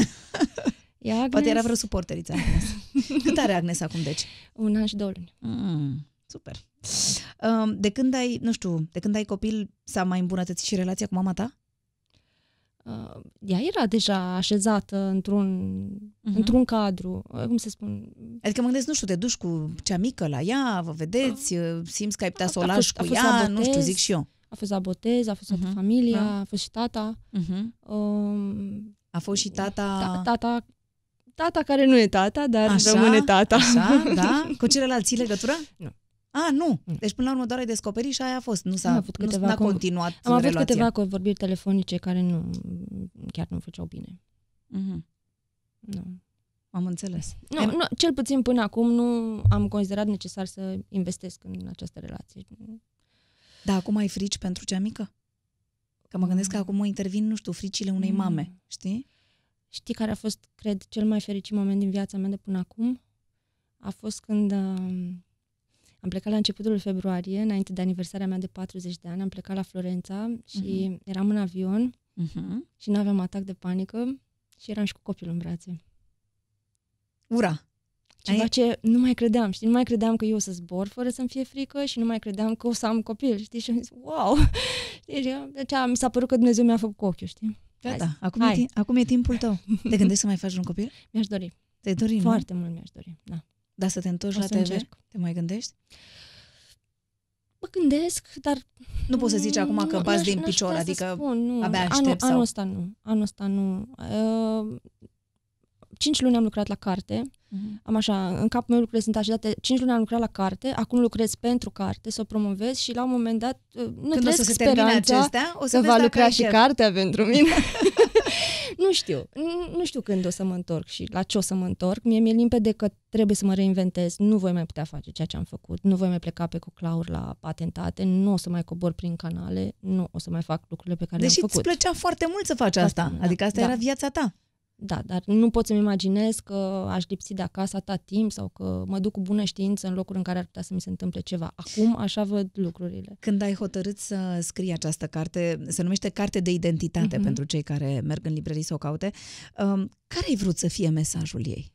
Speaker 2: <laughs> e Agnes. Poate era vreo suporteriță Agnes. <laughs> Cât are Agnes acum, deci? Un an și două luni. Mm, super. Um, de când ai, nu știu, de când ai copil, s-a mai îmbunătățit și relația cu mama ta? uh, ea era deja așezată într-un, uh-huh. într-un cadru, uh, cum se spun. Adică mă gândesc, nu știu, te duci cu cea mică la ea, vă vedeți, da. uh. simți că ai putea să o lași cu ea, botez, nu știu, zic și eu. A fost la botez, a fost uh-huh. familia, uh-huh. a fost și tata. Uh-huh. Uh, a fost și tata... Da, tata tata care nu e tata, dar așa, rămâne tata. Așa, <laughs> da? Cu celelalți legătură? Nu. A, nu. Mm. Deci până la urmă doar ai descoperit și aia a fost. Nu s-a, am avut câteva nu, continuat Am avut relația.
Speaker 3: câteva vorbiri telefonice care nu, chiar nu făceau bine. Mm-hmm. Nu. Am înțeles. Nu, ai... nu, cel puțin până acum nu am considerat necesar să investesc în această relație.
Speaker 2: Da, acum ai frici pentru cea mică? Că mă gândesc că acum mă intervin, nu știu, fricile unei mm. mame, știi? Știi care a fost, cred, cel mai fericit moment din viața mea de până
Speaker 3: acum? A fost când... Uh, am plecat la începutul februarie, înainte de aniversarea mea de 40 de ani, am plecat la Florența și uh-huh. eram în avion uh-huh. și nu aveam atac de panică și eram și cu copilul în brațe. Ura! Ceva Ai... ce nu mai credeam, știi? Nu mai credeam că eu o să zbor fără să-mi fie frică și nu mai credeam că o să am copil, știi? Și am zis, wow! <laughs> Știi? Deci mi s-a părut că Dumnezeu mi-a făcut cu ochiul, știi?
Speaker 2: Gata, da, acum, e, acum e timpul tău. <laughs> Te gândești să mai faci un copil? Mi-aș dori. Te dori, Foarte nu? mult mi-aș dori, da. Dar să te întorci la TV, încerc. te mai gândești?
Speaker 3: Mă gândesc, dar... Nu poți să zici acum că bați din picior, adică spun, nu. abia aștept anul, sau... Anul ăsta nu, anul ăsta nu. Uh, cinci luni am lucrat la carte, uh-huh. am așa, în capul meu lucrurile sunt așezate, cinci luni am lucrat la carte, acum lucrez pentru carte, să o promovez și la un moment dat, eh, nu Când o să se termine acestea, o să, să va lucra și cartea pentru mine. <laughs> nu știu. Nu știu când o să mă întorc și la ce o să mă întorc. Mie mi-e limpede că trebuie să mă reinventez. Nu voi mai putea face ceea ce am făcut. Nu voi mai pleca pe coclauri la patentate. Nu o să mai cobor prin canale. Nu o să mai fac lucrurile pe care Deși le-am făcut. Deși îți plăcea
Speaker 2: foarte mult să faci
Speaker 3: asta. asta. Da, adică asta da. era viața ta. Da, dar nu pot să-mi imaginez că aș lipsi de acasă atât timp sau că mă duc cu bună știință în locuri în care ar putea să mi se întâmple ceva. Acum așa văd
Speaker 2: lucrurile. Când ai hotărât să scrii această carte, se numește Carte de Identitate uh-huh. pentru cei care merg în librării să o caute, um, care ai vrut să fie mesajul ei?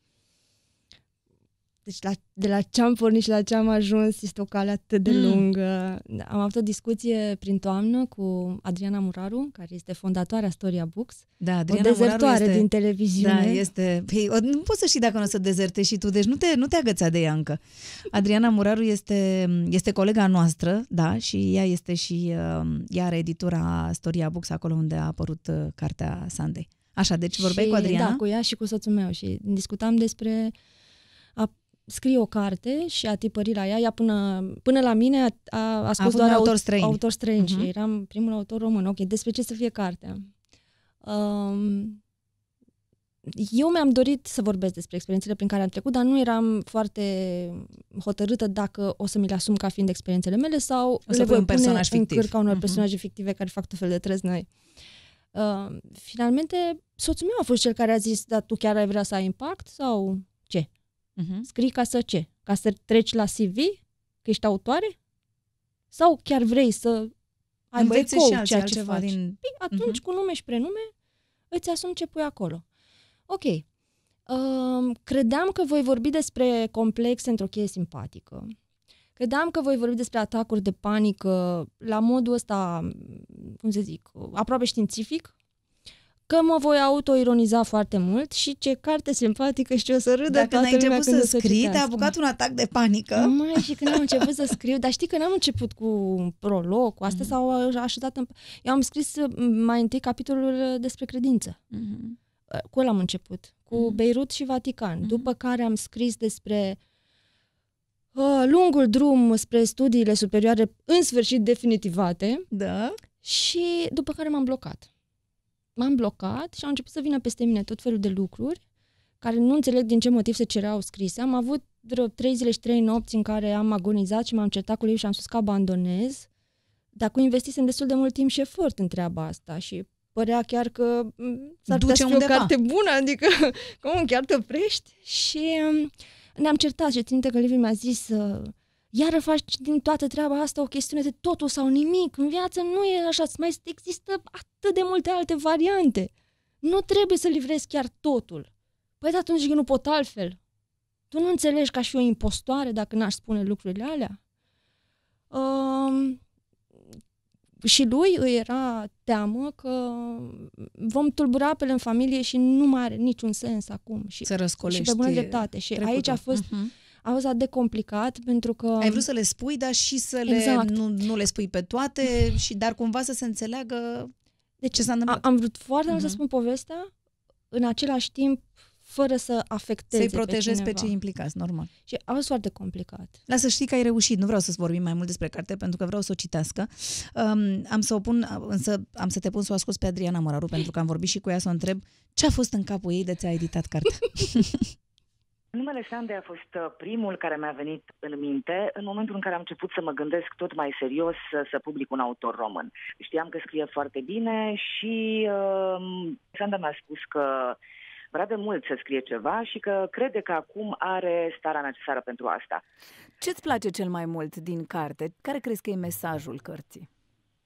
Speaker 2: deci la, de la ce am pornit și la ce am ajuns este o cale atât de mm. lungă.
Speaker 3: Am avut o discuție prin toamnă cu Adriana Muraru, care este fondatoarea Storia Books.
Speaker 2: Da, Adriana o dezertoare Muraru este, din televiziune. Da, este. Păi, o, nu poți să știi dacă nu o să dezertezi și tu, deci nu te, nu te agăța de ea încă. Adriana Muraru este, este colega noastră, da, și ea este și um, ea are editura Storia Books, acolo unde a apărut uh, cartea Sunday. Așa, deci vorbeai și, cu Adriana? Da, cu
Speaker 3: ea și cu soțul meu și discutam despre scrie o carte și a tipărit la ea, ea până, până la mine a, a, a scos a doar autor străin, autor străin uh-huh. și mhm. eram primul autor român. Ok, despre ce să fie cartea? Um, eu mi-am dorit să vorbesc despre experiențele prin care am trecut, dar nu eram foarte hotărâtă dacă o să mi le asum ca fiind experiențele mele sau o să le voi un pune personaj fictiv. în cârca unor uh-huh. personaje fictive care fac tot fel de noi. Uh, finalmente, soțul meu a fost cel care a zis, dar tu chiar ai vrea să ai impact? Sau Uh-huh. Scrii ca să ce? Ca să treci la CV? Că ești autoare? Sau chiar vrei să ai mai ce ceea ce faci? Din... Păi, atunci, uh-huh. cu nume și prenume, îți asumi ce pui acolo. Ok. Uh, credeam că voi vorbi despre complex într-o cheie simpatică. Credeam că voi vorbi despre atacuri de panică la modul ăsta, cum să zic, aproape științific, că mă voi autoironiza foarte mult și ce carte simpatică și ce o să râdă Dacă toată n-ai început să scrii, te-a apucat
Speaker 2: un atac de panică. Mai
Speaker 3: și când am început să scriu, dar știi că n-am început cu un prolog, cu asta mm-hmm. sau dat în... Eu am scris uh, mai întâi capitolul uh, despre credință. Mm-hmm. Uh, cu ăla am început, cu mm-hmm. Beirut și Vatican, mm-hmm. după care am scris despre uh, lungul drum spre studiile superioare în sfârșit definitivate. Da. Și după care m-am blocat m-am blocat și au început să vină peste mine tot felul de lucruri care nu înțeleg din ce motiv se cereau scrise. Am avut vreo trei zile și trei nopți în care am agonizat și m-am certat cu ei și am spus că abandonez, dar cu investisem destul de mult timp și efort în treaba asta și părea chiar că s-ar Duce putea o carte bună, adică <laughs> cum chiar te oprești? Și ne-am certat și ținte că Liviu mi-a zis uh, iar faci din toată treaba asta o chestiune de totul sau nimic. În viață nu e așa, mai există atât de multe alte variante. Nu trebuie să livrezi chiar totul. Păi atunci că nu pot altfel. Tu nu înțelegi aș și o impostoare dacă n-aș spune lucrurile alea? Um, și lui îi era teamă că vom tulbura pe în familie și nu mai are niciun sens acum. Și, să răscolești și pe bună dreptate. Și trecută. aici a fost... Uh-huh
Speaker 2: a atât de complicat, pentru că... Ai vrut să le spui, dar și să le, exact. nu, nu le spui pe toate, <laughs> și dar cumva să se înțeleagă deci, ce s-a întâmplat. Am vrut foarte mult uh-huh. să mhm. spun povestea, în același timp fără să afecteze Să-i protejezi pe, pe cei implicați, normal. Și a fost foarte complicat. Lasă să știi că ai reușit, nu vreau să vorbim mai mult despre carte, pentru că vreau să o citească. Um, am să o pun, însă am să te pun să o ascult pe Adriana Moraru, pentru că am vorbit și cu ea să o întreb ce a fost în capul ei de ți-a editat cartea. <laughs>
Speaker 4: Numele Sande a fost uh, primul care mi-a venit în minte în momentul în care am început să mă gândesc tot mai serios să, să public un autor român. Știam că scrie foarte bine și uh, Sanda mi-a spus că vrea de mult să scrie ceva și că crede că acum are starea necesară pentru asta.
Speaker 2: Ce-ți place cel mai mult din carte? Care crezi că e mesajul cărții?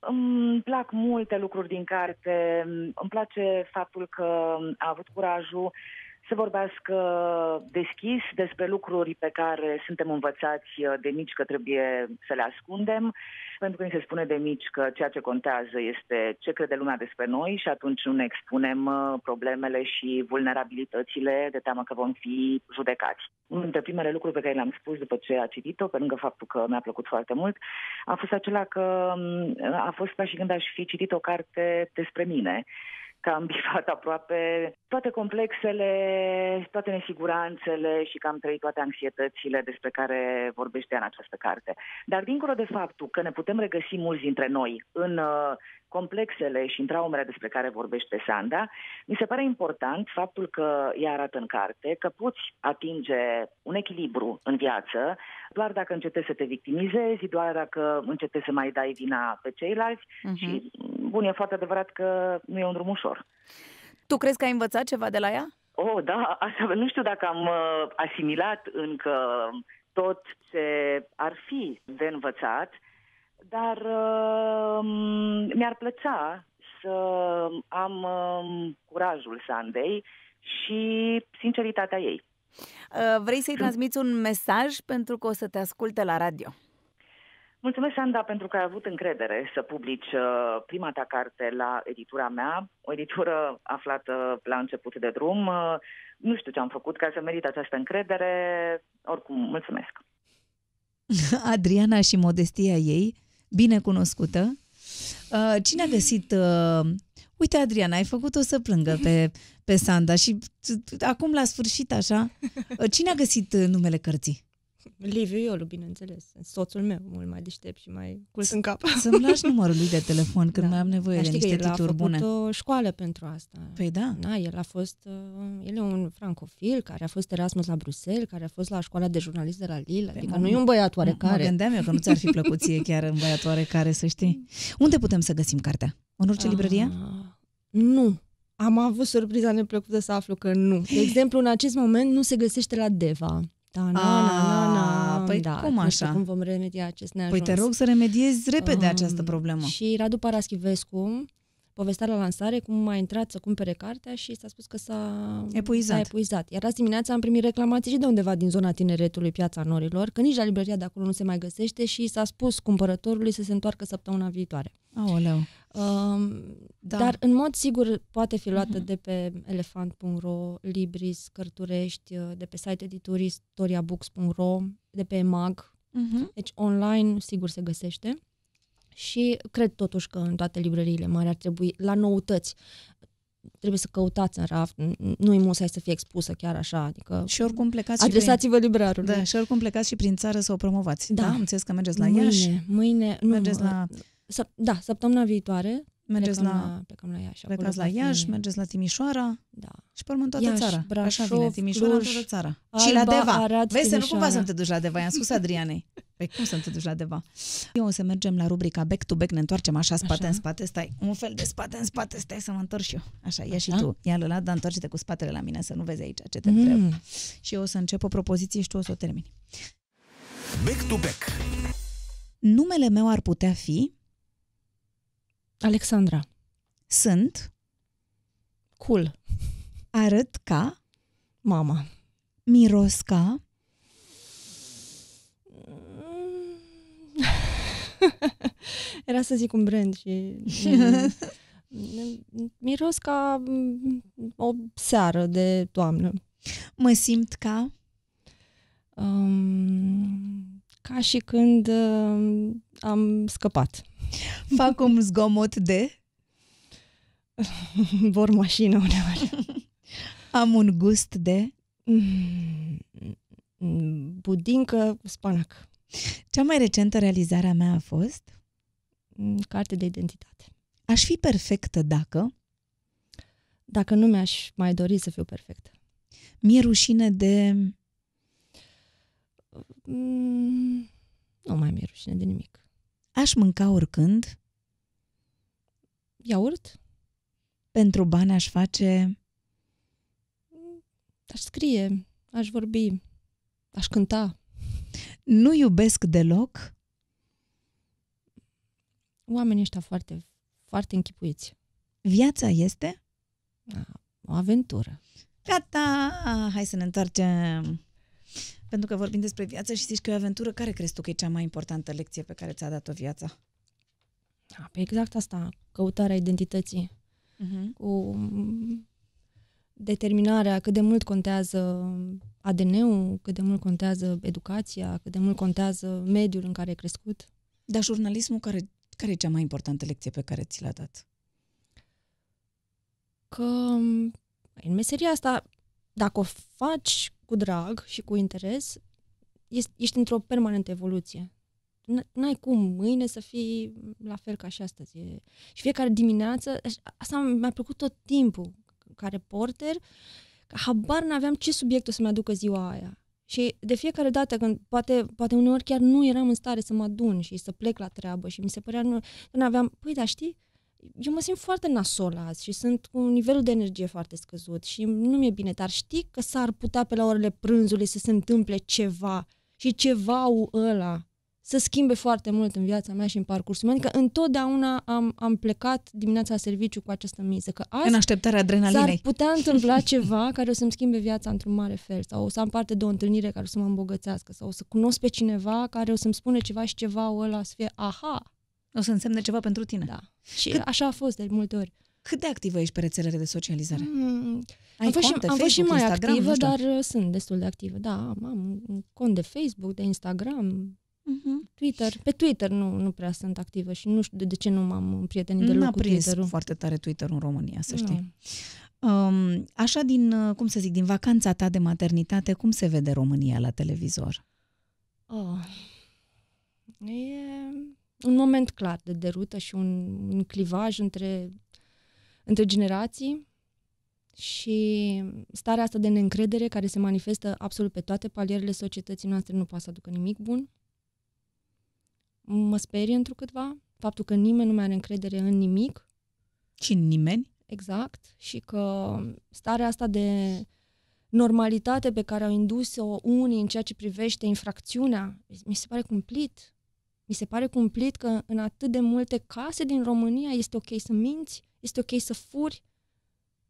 Speaker 4: Îmi plac multe lucruri din carte. Îmi place faptul că a avut curajul să vorbească deschis despre lucruri pe care suntem învățați uh, de mici că trebuie să le ascundem, pentru că ni se spune de mici că ceea ce contează este ce crede lumea despre noi și atunci nu ne expunem uh, problemele și vulnerabilitățile de teamă că vom fi judecați. Unul dintre primele lucruri pe care le-am spus după ce a citit-o, pe lângă faptul că mi-a plăcut foarte mult, a fost acela că mm, a fost ca și când aș fi citit o carte despre mine că am bifat aproape toate complexele, toate nesiguranțele și că am trăit toate anxietățile despre care vorbește în această carte. Dar dincolo de faptul că ne putem regăsi mulți dintre noi în uh, complexele și în traumele despre care vorbește Sanda, mi se pare important faptul că ea arată în carte că poți atinge un echilibru în viață doar dacă încetezi să te victimizezi, doar dacă încetezi să mai dai vina pe ceilalți uh-huh. și, bun, e foarte adevărat că nu e un drum ușor. Tu crezi că ai învățat ceva de la ea? Oh, da, <laughs> asta nu știu dacă am uh, asimilat încă tot ce ar fi de învățat, dar uh, mi-ar plăcea să am uh, curajul Sandei și sinceritatea ei. Uh, vrei să-i
Speaker 2: transmiți un mesaj pentru că o să te asculte la radio?
Speaker 4: Mulțumesc, Sanda, pentru că ai avut încredere să publici uh, prima ta carte la editura mea, o editură aflată la început de drum. Uh, nu știu ce am făcut ca să merit această încredere. Oricum, mulțumesc.
Speaker 2: <laughs> Adriana și modestia ei bine cunoscută. Uh, cine a găsit... Uh, uite, Adriana, ai făcut-o să plângă pe, pe Sanda și acum la sfârșit, așa, uh, cine a găsit numele cărții?
Speaker 3: Liviu Iolu, bineînțeles, soțul meu, mult mai deștept și mai cult în
Speaker 2: cap. <laughs> Să-mi lași numărul lui de telefon când da. mai am nevoie de niște titluri făcut bune. o
Speaker 3: uh, școală pentru asta. Păi da. da el a fost, uh, el e un francofil care a fost Erasmus la Bruxelles, care a fost la școala de jurnalist de la Lille, păi adică nu e un băiat oarecare. Mă gândeam eu că nu ți-ar fi plăcut ție
Speaker 2: chiar un băiat oarecare, să știi. Unde putem să găsim cartea? În orice ah, librărie? Nu,
Speaker 3: am avut surpriza neplăcută să aflu că nu. De <gasps> exemplu, în acest moment nu se găsește la Deva. Da, na, na, na, na. Păi da, cum așa? Cum vom remedia acest neajuns? Păi te rog să
Speaker 2: remediezi repede um, această problemă. Și
Speaker 3: Radu Paraschivescu, povestea la lansare cum a intrat să cumpere cartea și s-a spus că s-a epuizat. S-a epuizat. Iar azi dimineața am primit reclamații și de undeva din zona tineretului, piața norilor, că nici la librăria de acolo nu se mai găsește și s-a spus cumpărătorului să se întoarcă săptămâna viitoare. Aoleu. Uh, da. Dar în mod sigur poate fi luată uh-huh. de pe elefant.ro, Libris, Cărturești, uh, de pe site editurii storiabooks.ro, de pe mag. Uh-huh. Mhm. Deci online sigur se găsește. Și cred totuși că în toate librăriile mari ar trebui, la noutăți, trebuie să căutați în raft, nu e musai să fie expusă chiar așa, adică și oricum plecați adresați-vă
Speaker 2: prin... Da, și oricum plecați și prin țară să o promovați. Da, da? am înțeles că mergeți la mâine, Iași. Mâine, mâine, nu, la...
Speaker 3: da, săptămâna viitoare Mergeți plecăm la, la, plecăm la Iași. Plecați la Iași, mergeți
Speaker 2: la Timișoara da. și pe urmă în toată Iași, țara. Brașov, Așa vine Timișoara, Cluj, toată țara. Alba, și la Deva. Arad, Vezi Timișoara. să nu cumva să te duci la Deva, i-am spus Adrianei. Păi cum să te duci la Deva? Eu o să mergem la rubrica back to back, ne întoarcem așa, spate așa. în spate, stai, un fel de spate în spate, stai să mă întorc și eu. Așa, ia așa? și tu, ia lălat, dar întoarce-te cu spatele la mine să nu vezi aici ce te mm. întreb. Și eu o să încep o propoziție și tu o să o termini. Back to back. Numele meu ar putea fi Alexandra. Sunt. Cool. Arăt ca. Mama. Miros ca.
Speaker 3: <laughs> Era să zic un brand și... <laughs> Miros ca mm, o seară de toamnă. Mă simt
Speaker 2: ca? Um, ca și
Speaker 3: când um, am scăpat.
Speaker 2: Fac un zgomot de... <laughs> Vor mașină uneori. <laughs> Am un gust de... Mm, budincă, spanac. Cea mai recentă realizare a mea a fost? Mm, carte de identitate. Aș fi perfectă dacă...
Speaker 3: Dacă nu mi-aș mai dori să fiu perfectă. Mi-e rușine de...
Speaker 2: Mm, nu mai mi-e rușine de nimic. Aș mânca oricând.
Speaker 3: Iaurt?
Speaker 2: Pentru bani aș face... Aș
Speaker 3: scrie, aș vorbi,
Speaker 2: aș cânta. Nu iubesc deloc? Oamenii ăștia foarte, foarte închipuiți. Viața este? o
Speaker 3: aventură.
Speaker 2: Gata! Hai să ne întoarcem! Pentru că vorbim despre viață și zici că e o aventură. Care crezi tu că e cea mai importantă lecție pe care ți-a dat-o viața?
Speaker 3: Da, pe exact asta, căutarea identității. Uh-huh. Cu determinarea, cât de mult contează ADN-ul, cât de mult contează educația, cât de mult contează mediul în care ai crescut. Dar jurnalismul, care,
Speaker 2: care e cea mai importantă lecție pe care ți l-a dat?
Speaker 3: Că păi, în meseria asta, dacă o faci cu drag și cu interes, ești, ești într-o permanentă evoluție. N-ai cum mâine să fii la fel ca și astăzi. E... Și fiecare dimineață, asta mi-a plăcut tot timpul ca reporter, că habar n-aveam ce subiect o să-mi aducă ziua aia. Și de fiecare dată când poate, poate uneori chiar nu eram în stare să mă adun și să plec la treabă și mi se părea nu, nu aveam, păi da știi, eu mă simt foarte nasol azi și sunt cu un nivel de energie foarte scăzut și nu mi-e bine, dar știi că s-ar putea pe la orele prânzului să se întâmple ceva și ceva ăla să schimbe foarte mult în viața mea și în parcursul meu. Adică întotdeauna am, am plecat dimineața la serviciu cu această miză. Că azi în
Speaker 2: așteptarea adrenalinei. S-ar
Speaker 3: putea întâmpla ceva care o să-mi schimbe viața într-un mare fel sau o să am parte de o întâlnire care o să mă îmbogățească sau o să cunosc pe cineva care o să-mi spune ceva și ceva ăla să fie aha,
Speaker 2: o să însemne ceva pentru tine. Da. Și Cât... așa a fost de multe ori. Cât de activă ești pe rețelele de socializare?
Speaker 3: Mm, Ai am fost, cont de am Facebook, fost și mai Instagram, activă, dar uh, sunt destul de activă. Da, am, am un cont de Facebook, de Instagram, Mm-hmm. Twitter. Pe Twitter nu, nu prea sunt activă și nu știu de ce nu m-am prietenit deloc cu Twitter-ul. Nu foarte
Speaker 2: tare Twitter în România, să da. știi. No. Um, așa din, uh, cum să zic, din vacanța ta de maternitate, cum se vede România la televizor?
Speaker 3: Oh. E un moment clar de derută și un, un clivaj între, între generații și starea asta de neîncredere care se manifestă absolut pe toate palierele societății noastre nu poate să aducă nimic bun. Mă sperie întrucâtva faptul că nimeni nu mai are încredere în nimic. Și în nimeni? Exact. Și că starea asta de normalitate pe care au indus-o unii în ceea ce privește infracțiunea, mi se pare cumplit mi se pare cumplit că în atât de multe case din România este ok să minți, este ok să furi,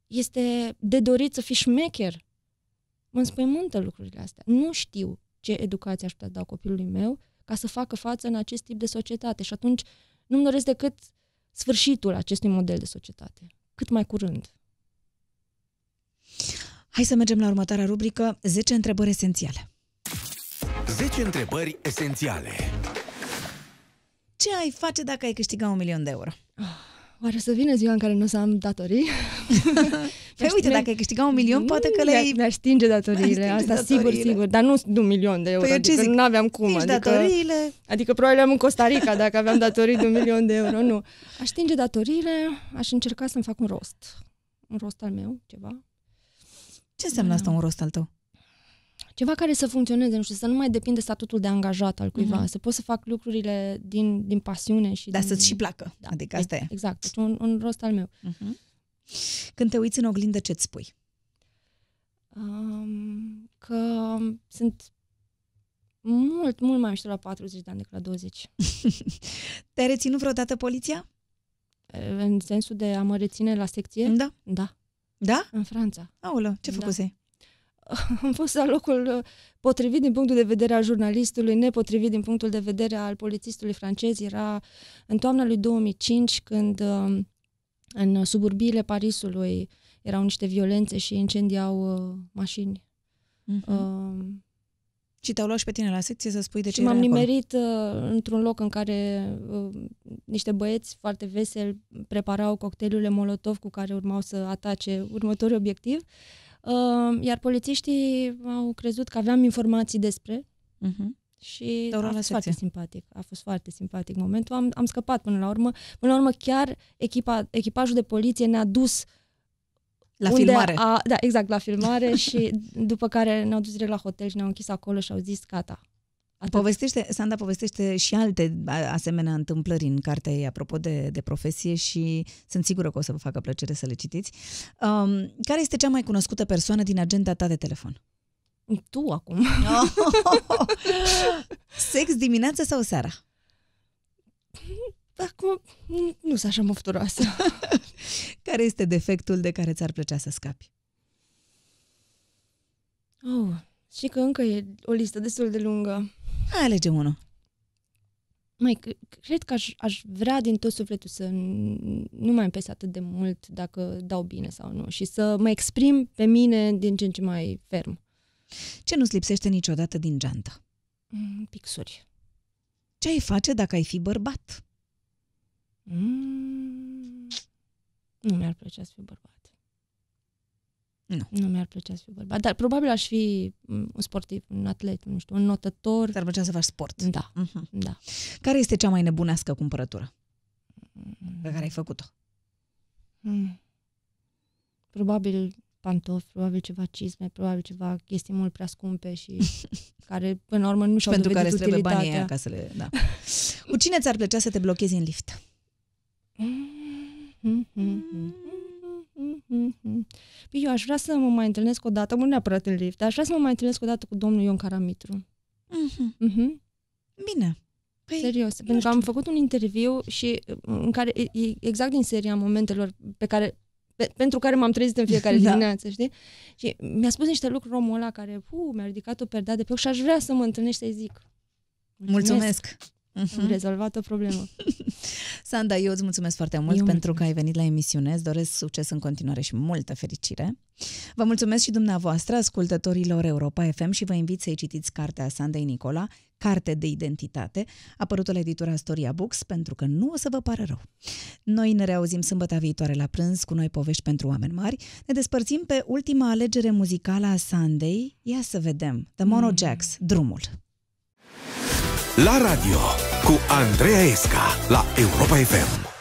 Speaker 3: este de dorit să fii șmecher. Mă înspăimântă lucrurile astea. Nu știu ce educație aș putea da copilului meu ca să facă față în acest tip de societate și atunci nu-mi doresc decât sfârșitul acestui model de societate, cât mai curând.
Speaker 2: Hai să mergem la următoarea rubrică, 10 întrebări esențiale.
Speaker 1: 10 întrebări esențiale.
Speaker 2: Ce ai face dacă ai câștiga un milion de euro? Oare să vină ziua în care nu o să am datorii?
Speaker 3: <laughs> păi uite, dacă ai câștiga un milion, poate că le-ai... Mi-aș stinge datoriile, stinge asta datoriile. sigur, sigur, dar nu un milion de euro, păi adică nu aveam cum. adică, datoriile. adică probabil am în Costa Rica dacă aveam datorii de un milion de euro, nu. Aș stinge datoriile, aș încerca să-mi fac un rost. Un rost al meu, ceva.
Speaker 2: Ce înseamnă asta, un rost al tău?
Speaker 3: ceva care să funcționeze, nu știu, să nu mai depinde statutul de angajat al cuiva, mm-hmm. să poți să fac lucrurile din, din pasiune și Dar din... să-ți și placă,
Speaker 2: da, adică asta e. Exact, deci un, un rost al meu. Mm-hmm. Când te uiți în oglindă, ce-ți spui?
Speaker 3: Um, că sunt mult, mult mai mișto la 40 de ani decât la 20. <laughs> Te-a reținut vreodată poliția? În sensul de a mă reține la secție? Da. Da. Da? În Franța. Aulă, ce da. făcuse? <laughs> am fost la locul uh, potrivit din punctul de vedere al jurnalistului, nepotrivit din punctul de vedere al polițistului francez. Era în toamna lui 2005 când um, în suburbiile Parisului erau niște violențe și incendiau uh, mașini. Uh-huh. Uh,
Speaker 2: și te-au luat și pe tine la secție să spui de ce m-am nimerit uh,
Speaker 3: într-un loc în care uh, niște băieți foarte veseli preparau cocktailurile Molotov cu care urmau să atace următorul obiectiv. Uh, iar polițiștii au crezut că aveam informații despre uh-huh. și a fost foarte simpatic. A fost foarte simpatic momentul. Am, am scăpat până la urmă. Până la urmă chiar echipa, echipajul de poliție ne-a dus
Speaker 2: la unde filmare. A,
Speaker 3: da, exact, la filmare <laughs> și după care ne-au dus direct la hotel și ne-au închis acolo și au zis, gata,
Speaker 2: Atât. Povestește, Sanda povestește și alte asemenea întâmplări în cartea ei, apropo de, de profesie și sunt sigură că o să vă facă plăcere să le citiți. Um, care este cea mai cunoscută persoană din agenda ta de telefon? Tu acum. Oh, oh, oh. Sex dimineața sau seara? Acum nu sunt așa mofturoasă. <laughs> care este defectul de care ți-ar plăcea să scapi?
Speaker 3: Oh, și că încă e o listă destul de lungă.
Speaker 2: Hai alege unul.
Speaker 3: Mai, cred că aș, aș vrea din tot sufletul să nu mai împes atât de mult dacă dau bine sau nu și să mă exprim pe mine din ce în ce mai ferm. Ce nu-ți lipsește niciodată
Speaker 2: din geantă? Mm, pixuri. Ce ai face dacă ai fi bărbat? Mm, nu mi-ar
Speaker 3: plăcea să fiu bărbat. Nu. Nu mi-ar plăcea să fiu bărbat. Dar probabil aș fi mm, un sportiv, un atlet,
Speaker 2: nu știu, un notător. Dar ar plăcea să faci sport. Da. Uh-huh. da. Care este cea mai nebunească cumpărătură pe care ai făcut-o?
Speaker 4: Mm.
Speaker 3: Probabil pantofi, probabil ceva cizme, probabil ceva chestii mult prea scumpe și <laughs>
Speaker 2: care până la urmă nu și-au pentru care trebuie banii aia ca să le... Da. <laughs> Cu cine ți-ar plăcea să te blochezi în lift? Mm-hmm. mm-hmm.
Speaker 3: Mm-hmm. eu aș vrea să mă mai întâlnesc o dată, nu neapărat în lift, dar aș vrea să mă mai întâlnesc o dată cu domnul Ion Caramitru.
Speaker 2: Mm-hmm. Mm-hmm. Bine.
Speaker 3: Păi, Serios, pentru că am făcut un interviu și uh, în care exact din seria momentelor pe care pe, pentru care m-am trezit în fiecare <laughs> da. dimineață, știi? Și mi-a spus niște lucruri omul ăla care, pu, mi-a ridicat o perdea de pe ochi și aș vrea să mă întâlnesc să-i zic. Mulțumesc! Mulțumesc. Uh-huh. Am rezolvat o problemă. <laughs>
Speaker 2: Sanda, eu îți mulțumesc foarte mult eu pentru mulțumesc. că ai venit la emisiune. Îți doresc succes în continuare și multă fericire. Vă mulțumesc și dumneavoastră, ascultătorilor Europa FM și vă invit să-i citiți cartea Sandei Nicola, Carte de Identitate, apărută la editura Storia Books, pentru că nu o să vă pară rău. Noi ne reauzim sâmbătă viitoare la prânz cu noi povești pentru oameni mari. Ne despărțim pe ultima alegere muzicală a Sandei. Ia să vedem. The Mono mm. Jacks,
Speaker 4: drumul
Speaker 1: la radio cu Andreea Esca la
Speaker 4: Europa FM.